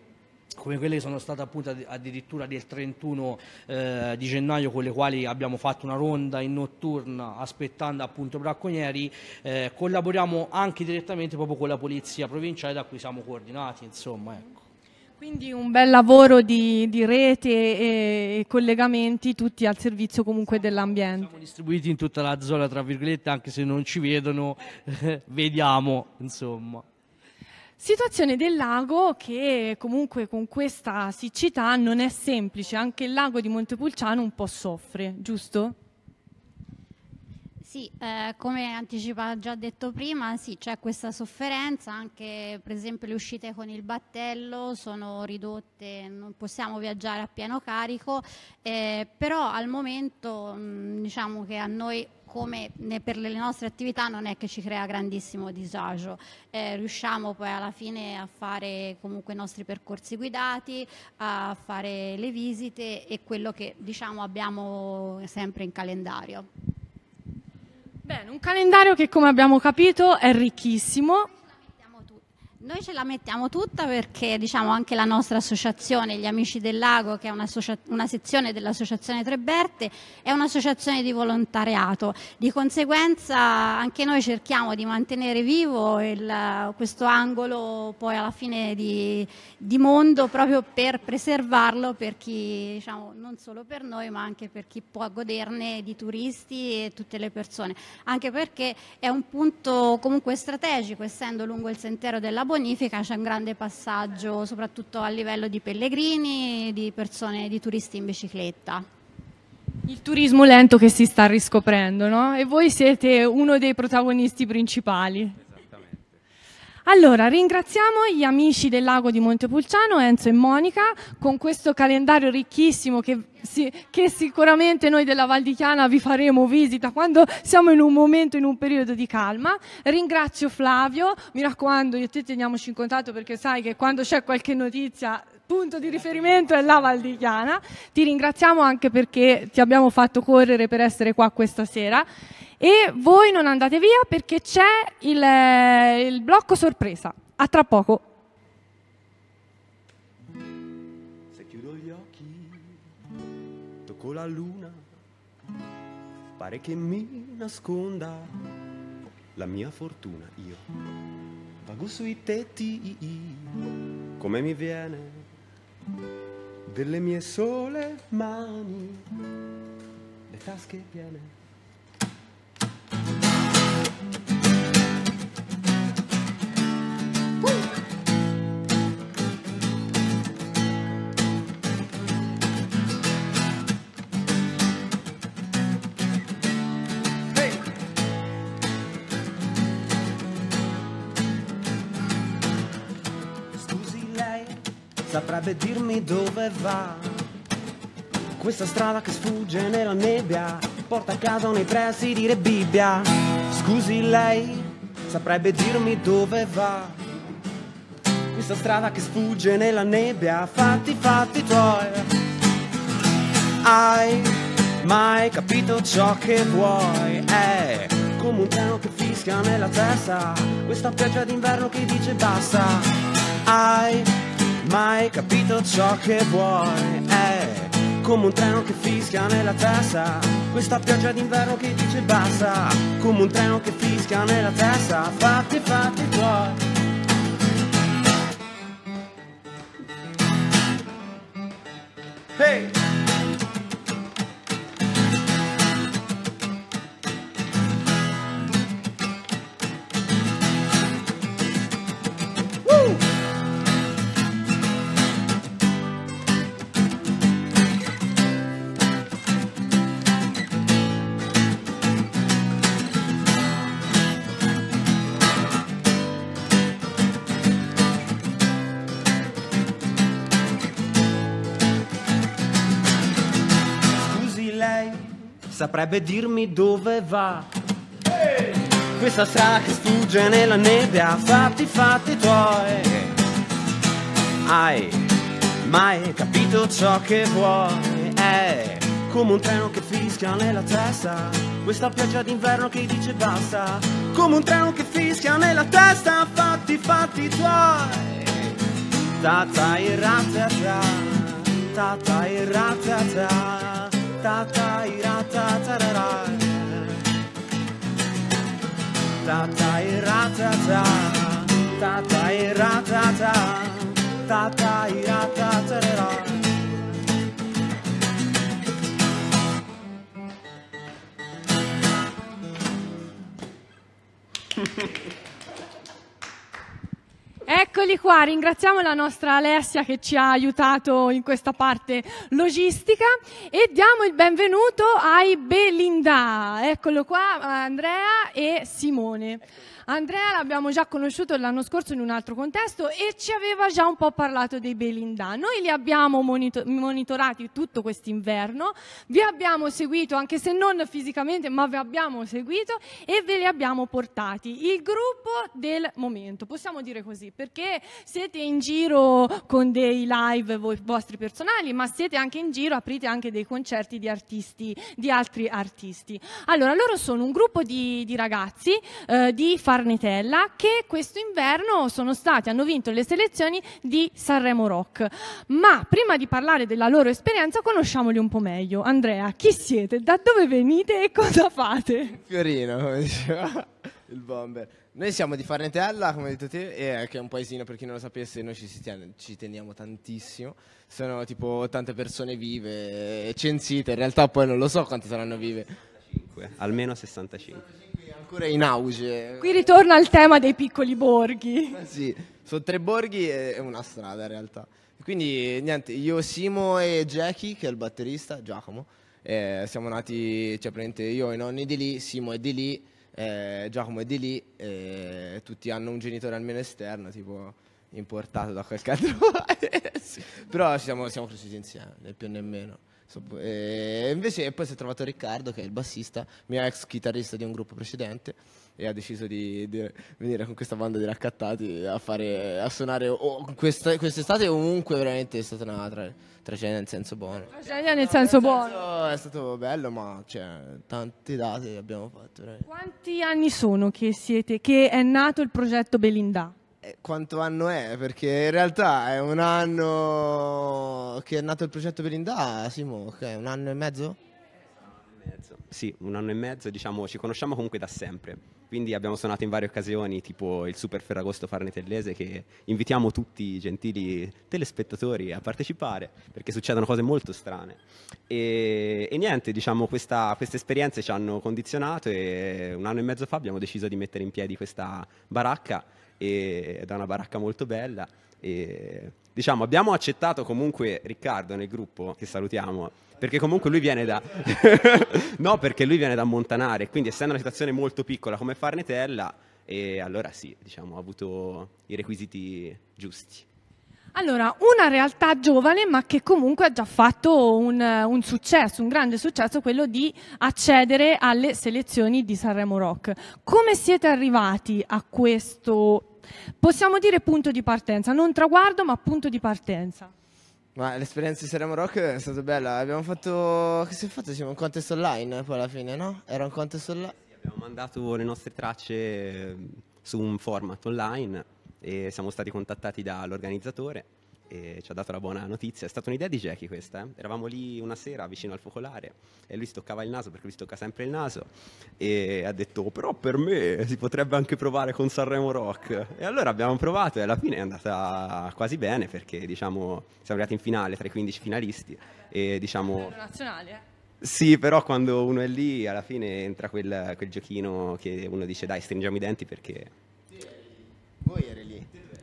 come quelle che sono state appunto addirittura del 31 eh, di gennaio con le quali abbiamo fatto una ronda in notturna aspettando appunto bracconieri, eh, collaboriamo anche direttamente proprio con la polizia provinciale da cui siamo coordinati insomma ecco. Quindi un bel lavoro di, di rete e, e, collegamenti tutti al servizio comunque dell'ambiente. Siamo distribuiti in tutta la zona tra virgolette anche se non ci vedono, *laughs* vediamo insomma. Situazione del lago che comunque con questa siccità non è semplice, anche il lago di Montepulciano un po' soffre, giusto? Sì, eh, come anticipava già detto prima, sì, c'è questa sofferenza, anche per esempio le uscite con il battello sono ridotte, non possiamo viaggiare a pieno carico, eh, però al momento mh, mm, diciamo che a noi come per le nostre attività non è che ci crea grandissimo disagio, eh, riusciamo poi alla fine a fare comunque i nostri percorsi guidati, a fare le visite e quello che diciamo abbiamo sempre in calendario. Bene, un calendario che come abbiamo capito è ricchissimo, noi ce la mettiamo tutta perché diciamo, anche la nostra associazione, gli Amici del Lago, che è una, una sezione dell'associazione Treberte, è un'associazione di volontariato. Di conseguenza anche noi cerchiamo di mantenere vivo il, questo angolo poi alla fine di, di, mondo proprio per preservarlo per chi, diciamo, non solo per noi, ma anche per chi può goderne di turisti e tutte le persone. Anche perché è un punto comunque strategico, essendo lungo il sentiero della Bologna bonifica c'è un grande passaggio soprattutto a livello di pellegrini, di persone, di turisti in bicicletta. Il turismo lento che si sta riscoprendo, no? E voi siete uno dei protagonisti principali. Allora, ringraziamo gli amici del lago di Montepulciano, Enzo e Monica, con questo calendario ricchissimo che, si, che, sicuramente noi della Val di Chiana vi faremo visita quando siamo in un momento, in un periodo di calma. Ringrazio Flavio, mi raccomando, io e te teniamoci in contatto perché sai che quando c'è qualche notizia punto di riferimento è la Valdichiana. Ti ringraziamo anche perché ti abbiamo fatto correre per essere qua questa sera e voi non andate via perché c'è il, eh, il blocco sorpresa. A tra poco. Se chiudo gli occhi, tocco la luna, pare che mi nasconda la mia fortuna. Io vago sui tetti, come mi viene delle mie sole mani, le tasche piene saprebbe dirmi dove va. Questa strada che sfugge nella nebbia, porta a casa nei pressi di Rebibbia Scusi lei, saprebbe dirmi dove va. Questa strada che sfugge nella nebbia, fatti fatti tuoi. Hai mai capito ciò che vuoi? È come un treno che fischia nella testa, questa pioggia d'inverno che dice basta. Hai mai capito ciò che vuoi. È come un treno che fischia nella testa, questa pioggia d'inverno che dice basta. Come un treno che fischia nella testa, fatti fatti tuoi. Hey! saprebbe dirmi dove va. Questa strada che sfugge nella nebbia, fatti fatti tuoi. Hai mai capito ciò che vuoi? È come un treno che fischia nella testa, questa pioggia d'inverno che dice basta. Come un treno che fischia nella testa, fatti fatti tuoi. Ta ta irra ta ta, ta ta irra ta ta. ta ta ira ta ta ra ra ta ta ira ta ta ta ta ira ta ta ta ta ira ta ta ra ra Thank you. Eccoli qua, ringraziamo la nostra Alessia che ci ha aiutato in questa parte logistica e diamo il benvenuto ai Belinda. Eccolo qua Andrea e Simone. Andrea l'abbiamo già conosciuto l'anno scorso in un altro contesto e ci aveva già un po' parlato dei Belinda. Noi li abbiamo monito- monitorati tutto quest'inverno, vi abbiamo seguito anche se non fisicamente, ma vi abbiamo seguito e ve li abbiamo portati. Il gruppo del momento, possiamo dire così, perché siete in giro con dei live voi, vostri personali, ma siete anche in giro, aprite anche dei concerti di artisti, di altri artisti. Allora, loro sono un gruppo di, di ragazzi eh, di Far Barnitella che questo inverno sono stati, hanno vinto le selezioni di Sanremo Rock. Ma prima di parlare della loro esperienza conosciamoli un po' meglio. Andrea, chi siete? Da dove venite e cosa fate? Fiorino, come diceva *laughs* il bomber. Noi siamo di Farnetella, come hai detto te, eh, che è un paesino, per chi non lo sapesse, noi ci, ci teniamo tantissimo. Sono tipo tante persone vive, censite, in realtà poi non lo so quante saranno vive. 65, almeno 65 ancora in auge. Qui ritorna al tema dei piccoli borghi. Eh sì, sono tre borghi e una strada in realtà. Quindi niente, io Simo e Jackie, che è il batterista, Giacomo, eh, siamo nati, cioè praticamente io e i nonni di lì, Simo è di lì, eh, Giacomo è di lì, eh, tutti hanno un genitore almeno esterno, tipo importato da qualche altro *laughs* paese. Però siamo, siamo cresciuti insieme, né più né meno. Eh, e invece poi si è trovato Riccardo, che è il bassista, mio ex chitarrista di un gruppo precedente, e ha deciso di, di venire con questa banda di raccattati a, fare, a suonare oh, questa, quest'estate Comunque, veramente è stata una tra, tragedia nel senso buono. Tragedia nel senso no, nel buono. Senso, è stato bello, ma cioè, tante date abbiamo fatto. Veramente. Quanti anni sono che, siete, che è nato il progetto Belinda? Eh, quanto anno è, perché in realtà è un anno che è nato il progetto per l'Inda, Simo, che è un anno e mezzo? Sì, un anno e mezzo, diciamo, ci conosciamo comunque da sempre. Quindi abbiamo suonato in varie occasioni, tipo il Super Ferragosto Farnetellese, che invitiamo tutti i gentili telespettatori a partecipare, perché succedono cose molto strane. E, e niente, diciamo, questa, queste esperienze ci hanno condizionato e un anno e mezzo fa abbiamo deciso di mettere in piedi questa baracca e, da una baracca molto bella. E, diciamo, abbiamo accettato comunque Riccardo nel gruppo, che salutiamo, perché comunque lui viene da... *laughs* no, perché lui viene da Montanare, quindi essendo una situazione molto piccola come Farnetella, e allora sì, diciamo, ha avuto i requisiti giusti. Allora, una realtà giovane ma che comunque ha già fatto un, un, successo, un grande successo, quello di accedere alle selezioni di Sanremo Rock. Come siete arrivati a questo, possiamo dire punto di partenza, non traguardo ma punto di partenza? Ma l'esperienza di Sanremo Rock è stata bella, abbiamo fatto, che si è fatto? Siamo un contest online eh, poi alla fine, no? Era un contest online? Sì, abbiamo mandato le nostre tracce eh, su un format online e siamo stati contattati dall'organizzatore e ci ha dato la buona notizia. È stata un'idea di Jackie questa. Eh? Eravamo lì una sera vicino al focolare e lui si toccava il naso perché lui si tocca sempre il naso e ha detto oh, però per me si potrebbe anche provare con Sanremo Rock. E allora abbiamo provato e alla fine è andata quasi bene perché diciamo siamo arrivati in finale tra i 15 finalisti e diciamo... Nazionale, eh? Sì, però quando uno è lì alla fine entra quel, quel giochino che uno dice dai stringiamo i denti perché... Voi eri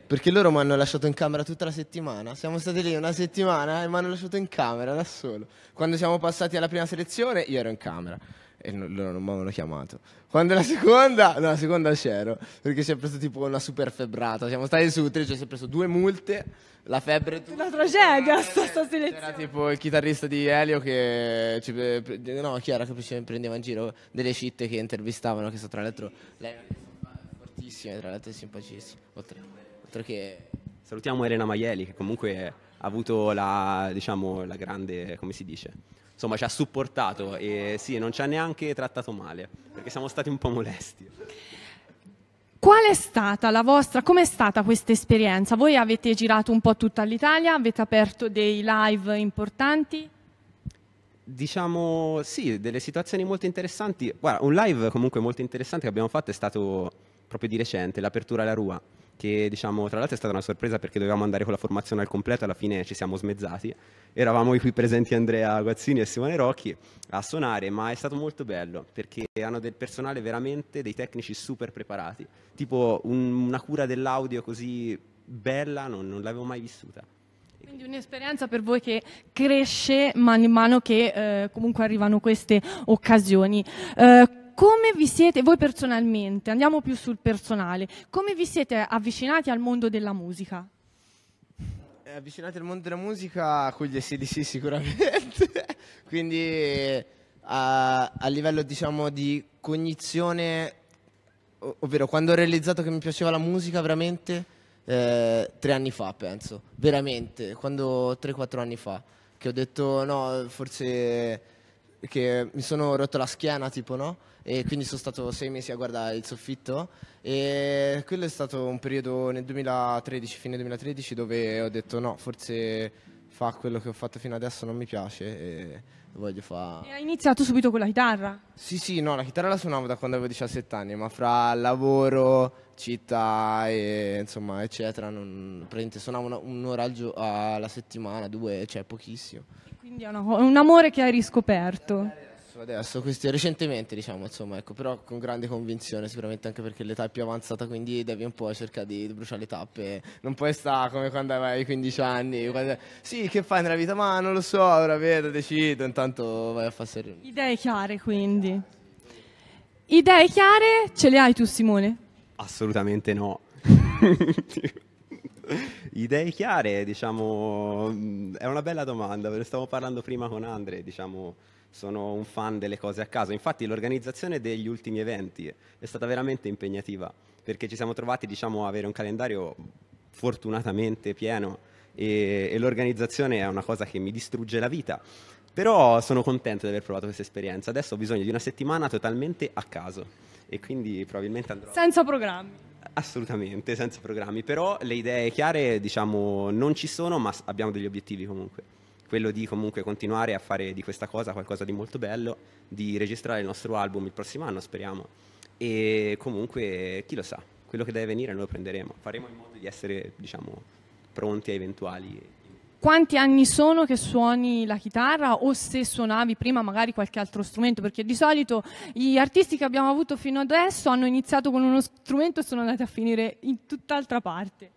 perché loro mi hanno lasciato in camera tutta la settimana. Siamo stati lì una settimana e mi hanno lasciato in camera da solo. Quando siamo passati alla prima selezione, io ero in camera e no, loro non mi avevano chiamato. Quando la seconda, no, la seconda c'ero perché si è preso tipo una super febbrata. Siamo stati su tre, cioè si è preso due multe, la febbre. Tutto. Una tragedia, sta, sta selezione. Era tipo il chitarrista di Elio che. No, chi era che ci prendeva in giro delle citte che intervistavano, che so, tra l'altro. Lei è fortissima, tra l'altro è simpaticissima. Oltre altro che... Salutiamo Elena Maieli che comunque ha avuto la, diciamo, la grande, come si dice, insomma ci ha supportato e sì, non ci ha neanche trattato male perché siamo stati un po' molesti. Qual è stata la vostra, com'è stata questa esperienza? Voi avete girato un po' tutta l'Italia, avete aperto dei live importanti? Diciamo sì, delle situazioni molto interessanti. Guarda, un live comunque molto interessante che abbiamo fatto è stato proprio di recente, l'apertura alla Rua che diciamo, tra l'altro è stata una sorpresa perché dovevamo andare con la formazione al completo, alla fine ci siamo smezzati, eravamo qui presenti Andrea Guazzini e Simone Rocchi a suonare, ma è stato molto bello perché hanno del personale veramente, dei tecnici super preparati, tipo un, una cura dell'audio così bella non, non l'avevo mai vissuta. Quindi un'esperienza per voi che cresce man mano che eh, comunque arrivano queste occasioni. Eh, come vi siete, voi personalmente, andiamo più sul personale, come vi siete avvicinati al mondo della musica? Eh, avvicinati al mondo della musica con gli SDC sicuramente, *laughs* quindi a, a, livello diciamo di cognizione, ovvero quando ho realizzato che mi piaceva la musica veramente, eh, tre anni fa penso, veramente, quando tre, quattro anni fa, che ho detto no, forse che mi sono rotto la schiena tipo no? e quindi sono stato sei mesi a guardare il soffitto e quello è stato un periodo nel 2013, fine 2013, dove ho detto no, forse fa quello che ho fatto fino adesso non mi piace e voglio fare... E hai iniziato subito con la chitarra? Sì, sì, no, la chitarra la suonavo da quando avevo 17 anni, ma fra lavoro, città e insomma eccetera, non, suonavo una, un'ora al gio- alla settimana, due, cioè pochissimo. Quindi è un amore che hai riscoperto adesso, adesso, questi recentemente diciamo, insomma, ecco, però con grande convinzione sicuramente anche perché l'età è più avanzata, quindi devi un po' cercare di, bruciare le tappe, non puoi stare come quando avevi 15 anni, quando... sì che fai nella vita, ma non lo so, ora vedo, decido, intanto vai a fare riunione. Idee chiare quindi. Idee chiare ce le hai tu Simone? Assolutamente no. *laughs* Idee chiare, diciamo, mm, è una bella domanda, ve ne stavo parlando prima con Andre, diciamo, sono un fan delle cose a caso. Infatti l'organizzazione degli ultimi eventi è stata veramente impegnativa, perché ci siamo trovati, diciamo, a avere un calendario fortunatamente pieno e, e l'organizzazione è una cosa che mi distrugge la vita. Però sono contento di aver provato questa esperienza. Adesso ho bisogno di una settimana totalmente a caso e quindi probabilmente andrò... Senza programmi. Assolutamente, senza programmi, però le idee chiare diciamo non ci sono, ma abbiamo degli obiettivi comunque. Quello di comunque continuare a fare di questa cosa qualcosa di molto bello, di registrare il nostro album il prossimo anno, speriamo. E comunque chi lo sa, quello che deve venire noi lo prenderemo. Faremo in modo di essere, diciamo, pronti a eventuali quanti anni sono che suoni la chitarra o se suonavi prima magari qualche altro strumento, perché di solito gli artisti che abbiamo avuto fino adesso hanno iniziato con uno strumento e sono andati a finire in tutt'altra parte.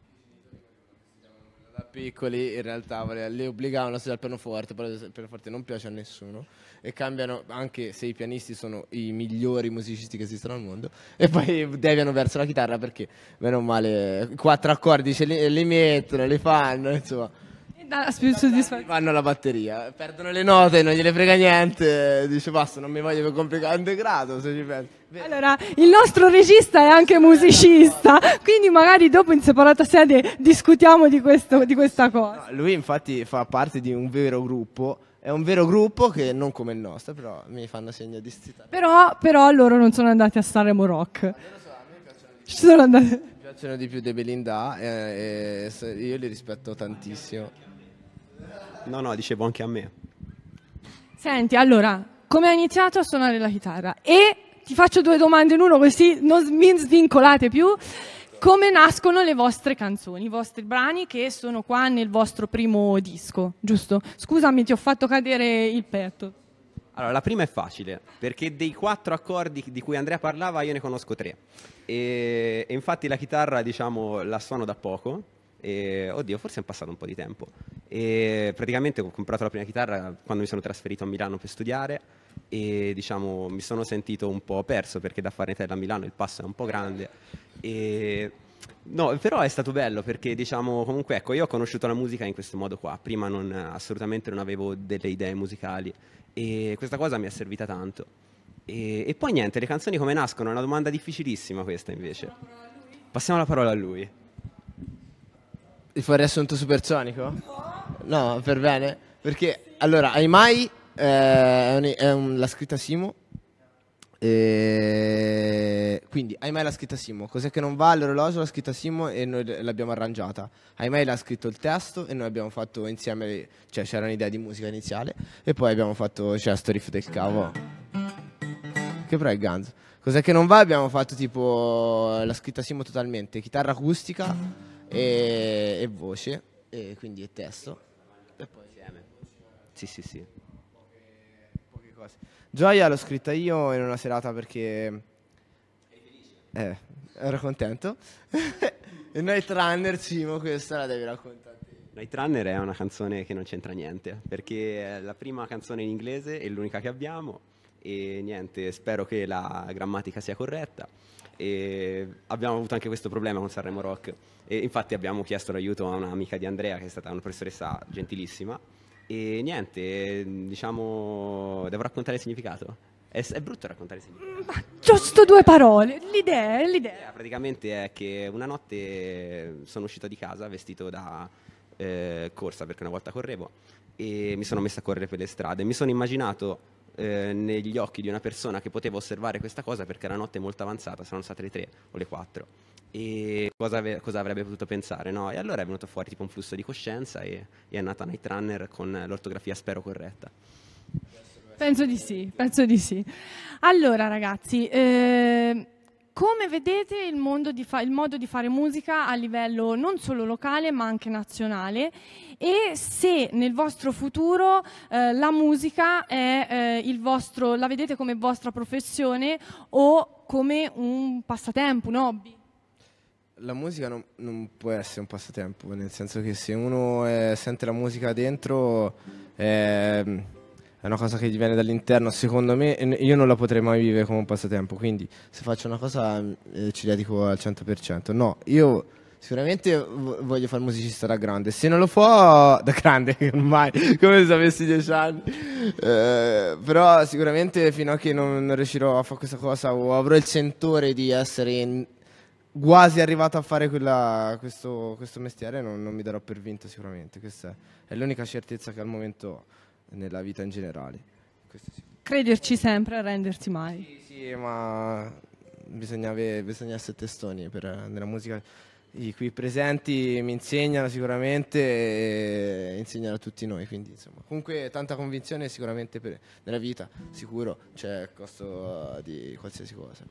Da piccoli in realtà li obbligavano a studiare il pianoforte, però il pianoforte non piace a nessuno e cambiano anche se i pianisti sono i migliori musicisti che esistono al mondo e poi deviano verso la chitarra perché meno male quattro accordi ce li, li mettono, li fanno, insomma da soddisfazione. Vanno alla batteria, perdono le note, non gliele frega niente, dice basta, non mi voglio complicare un degrado se ci pensi. Allora, il nostro regista è anche musicista, quindi magari dopo in separata sede discutiamo di, questo, di questa cosa. No, lui infatti fa parte di un vero gruppo è un vero gruppo che non come il nostro, però mi fanno segno di stitare. Però, però loro non sono andati a Sanremo Rock. Allora, ah, a me piacciono di più, sono andati. Mi piacciono di più De Belinda, eh, eh, io li rispetto tantissimo. No, no, dicevo anche a me. Senti, allora, come hai iniziato a suonare la chitarra? E ti faccio due domande in uno, così non mi svincolate più. Come nascono le vostre canzoni, i vostri brani che sono qua nel vostro primo disco, giusto? Scusami, ti ho fatto cadere il petto. Allora, la prima è facile, perché dei quattro accordi di cui Andrea parlava io ne conosco tre. E, e infatti la chitarra, diciamo, la suono da poco, e, oddio, forse è passato un po' di tempo. E praticamente ho comprato la prima chitarra quando mi sono trasferito a Milano per studiare e diciamo mi sono sentito un po' perso perché da fare Farnetella a Milano il passo è un po' grande. E, no, però è stato bello perché diciamo comunque ecco, io ho conosciuto la musica in questo modo qua. Prima non, assolutamente non avevo delle idee musicali e questa cosa mi è servita tanto. E, e poi niente, le canzoni come nascono? È una domanda difficilissima questa invece. Passiamo la parola a lui. Ti fa il riassunto supersonico? No. No, per bene. Perché, allora, hai mai... eh, è un- è un- la scritta Simo. E... Quindi, hai mai la scritta Simo? Cos'è che non va all'orologio? La scritta Simo e noi l'abbiamo arrangiata. Hai mai la scritto il testo e noi abbiamo fatto insieme... Cioè, c'era un'idea di musica iniziale e poi abbiamo fatto... C'è la riff del cavo. Che però è Guns. Cos'è che non va? Abbiamo fatto tipo la scritta Simo totalmente, chitarra acustica, e, e voce, e quindi è testo. E poi insieme. Sì, sì, sì. Poche cose. Gioia l'ho scritta io in una serata perché... Eh, ero contento. e *laughs* Night Runner, Cimo, questa la devi raccontare. Night Runner è una canzone che non c'entra niente, perché è la prima canzone in inglese, è l'unica che abbiamo e niente, spero che la grammatica sia corretta e abbiamo avuto anche questo problema con Sanremo Rock e infatti abbiamo chiesto l'aiuto a un'amica di Andrea che è stata una professoressa gentilissima e niente, diciamo, devo raccontare il significato. È, è brutto raccontare il significato. Ma giusto due parole, l'idea, l'idea. l'idea praticamente è che una notte sono uscito di casa vestito da eh, corsa perché una volta correvo e mi sono messo a correre per le strade. Mi sono immaginato eh, negli occhi di una persona che poteva osservare questa cosa perché la notte è molto avanzata, saranno state le 3 o le 4. E cosa, ave- cosa avrebbe potuto pensare? No? E allora è venuto fuori tipo un flusso di coscienza e, e è nata Night Runner con l'ortografia spero corretta. Penso di sì, penso di sì. Allora ragazzi, eh come vedete il, il, modo di fare musica a livello non solo locale ma anche nazionale e se nel vostro futuro eh, la musica è, eh, vostro, la vedete come vostra professione o come un passatempo, un hobby? La musica non, non può essere un passatempo, nel senso che se uno eh, sente la musica dentro ehm, è una cosa che viene dall'interno, secondo me io non la potrei mai vivere come un passatempo, quindi se faccio una cosa mm, eh, ci dedico al 100%. No, io sicuramente voglio fare musicista da grande, se non lo fa *laughs* da grande ormai, come se avessi 10 anni, eh, però sicuramente fino a che non, non riuscirò a fare questa cosa o avrò il sentore di essere in, quasi arrivato a fare quella, questo, questo, mestiere non, non, mi darò per vinto sicuramente, questa è, è l'unica certezza che al momento ho nella vita in generale. Crederci sempre e rendersi mai. Sì, sì ma bisogna, avere, bisogna essere testoni per, nella musica. I qui presenti mi insegnano sicuramente e insegnano a tutti noi, quindi insomma, comunque tanta convinzione sicuramente per, nella vita, sicuro, c'è il costo di qualsiasi cosa.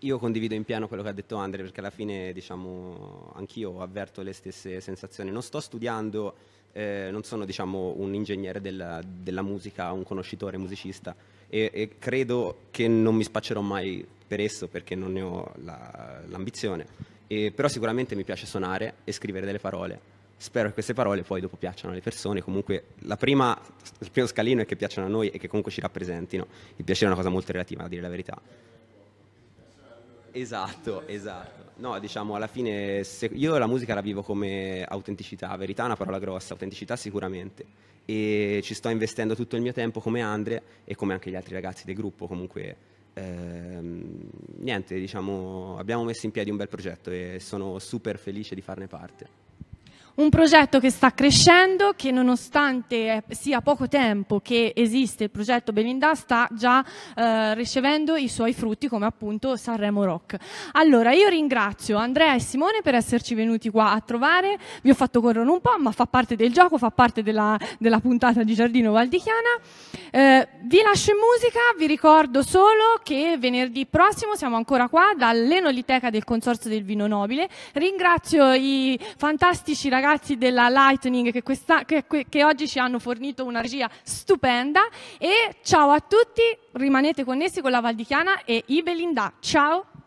Io condivido in pieno quello che ha detto Andre perché alla fine diciamo anch'io avverto le stesse sensazioni, non sto studiando eh, non sono diciamo, un ingegnere della, della, musica, un conoscitore musicista e, e, credo che non mi spaccerò mai per esso perché non ne ho la, l'ambizione, e, però sicuramente mi piace suonare e scrivere delle parole. Spero che queste parole poi dopo piacciono alle persone, comunque prima, il primo scalino è che piacciono a noi e che comunque ci rappresentino, il piacere è una cosa molto relativa, a dire la verità. Esatto, esatto. No, diciamo, alla fine io la musica la vivo come autenticità, verità è una parola grossa, autenticità sicuramente. E ci sto investendo tutto il mio tempo come Andre e come anche gli altri ragazzi del gruppo, comunque ehm, niente, diciamo, abbiamo messo in piedi un bel progetto e sono super felice di farne parte. Un progetto che sta crescendo, che nonostante eh, sia poco tempo che esiste il progetto Belinda, sta già eh, ricevendo i suoi frutti come appunto Sanremo Rock. Allora, io ringrazio Andrea e Simone per esserci venuti qua a trovare, vi ho fatto correre un po', ma fa parte del gioco, fa parte della, della puntata di Giardino Valdichiana. Eh, vi lascio in musica, vi ricordo solo che venerdì prossimo siamo ancora qua dall'Enoliteca del Consorzio del Vino Nobile. Ringrazio i fantastici ragazzi ragazzi della Lightning che, questa, che, che oggi ci hanno fornito una regia stupenda e ciao a tutti, rimanete connessi con la Val di Chiana e i Belinda. Ciao!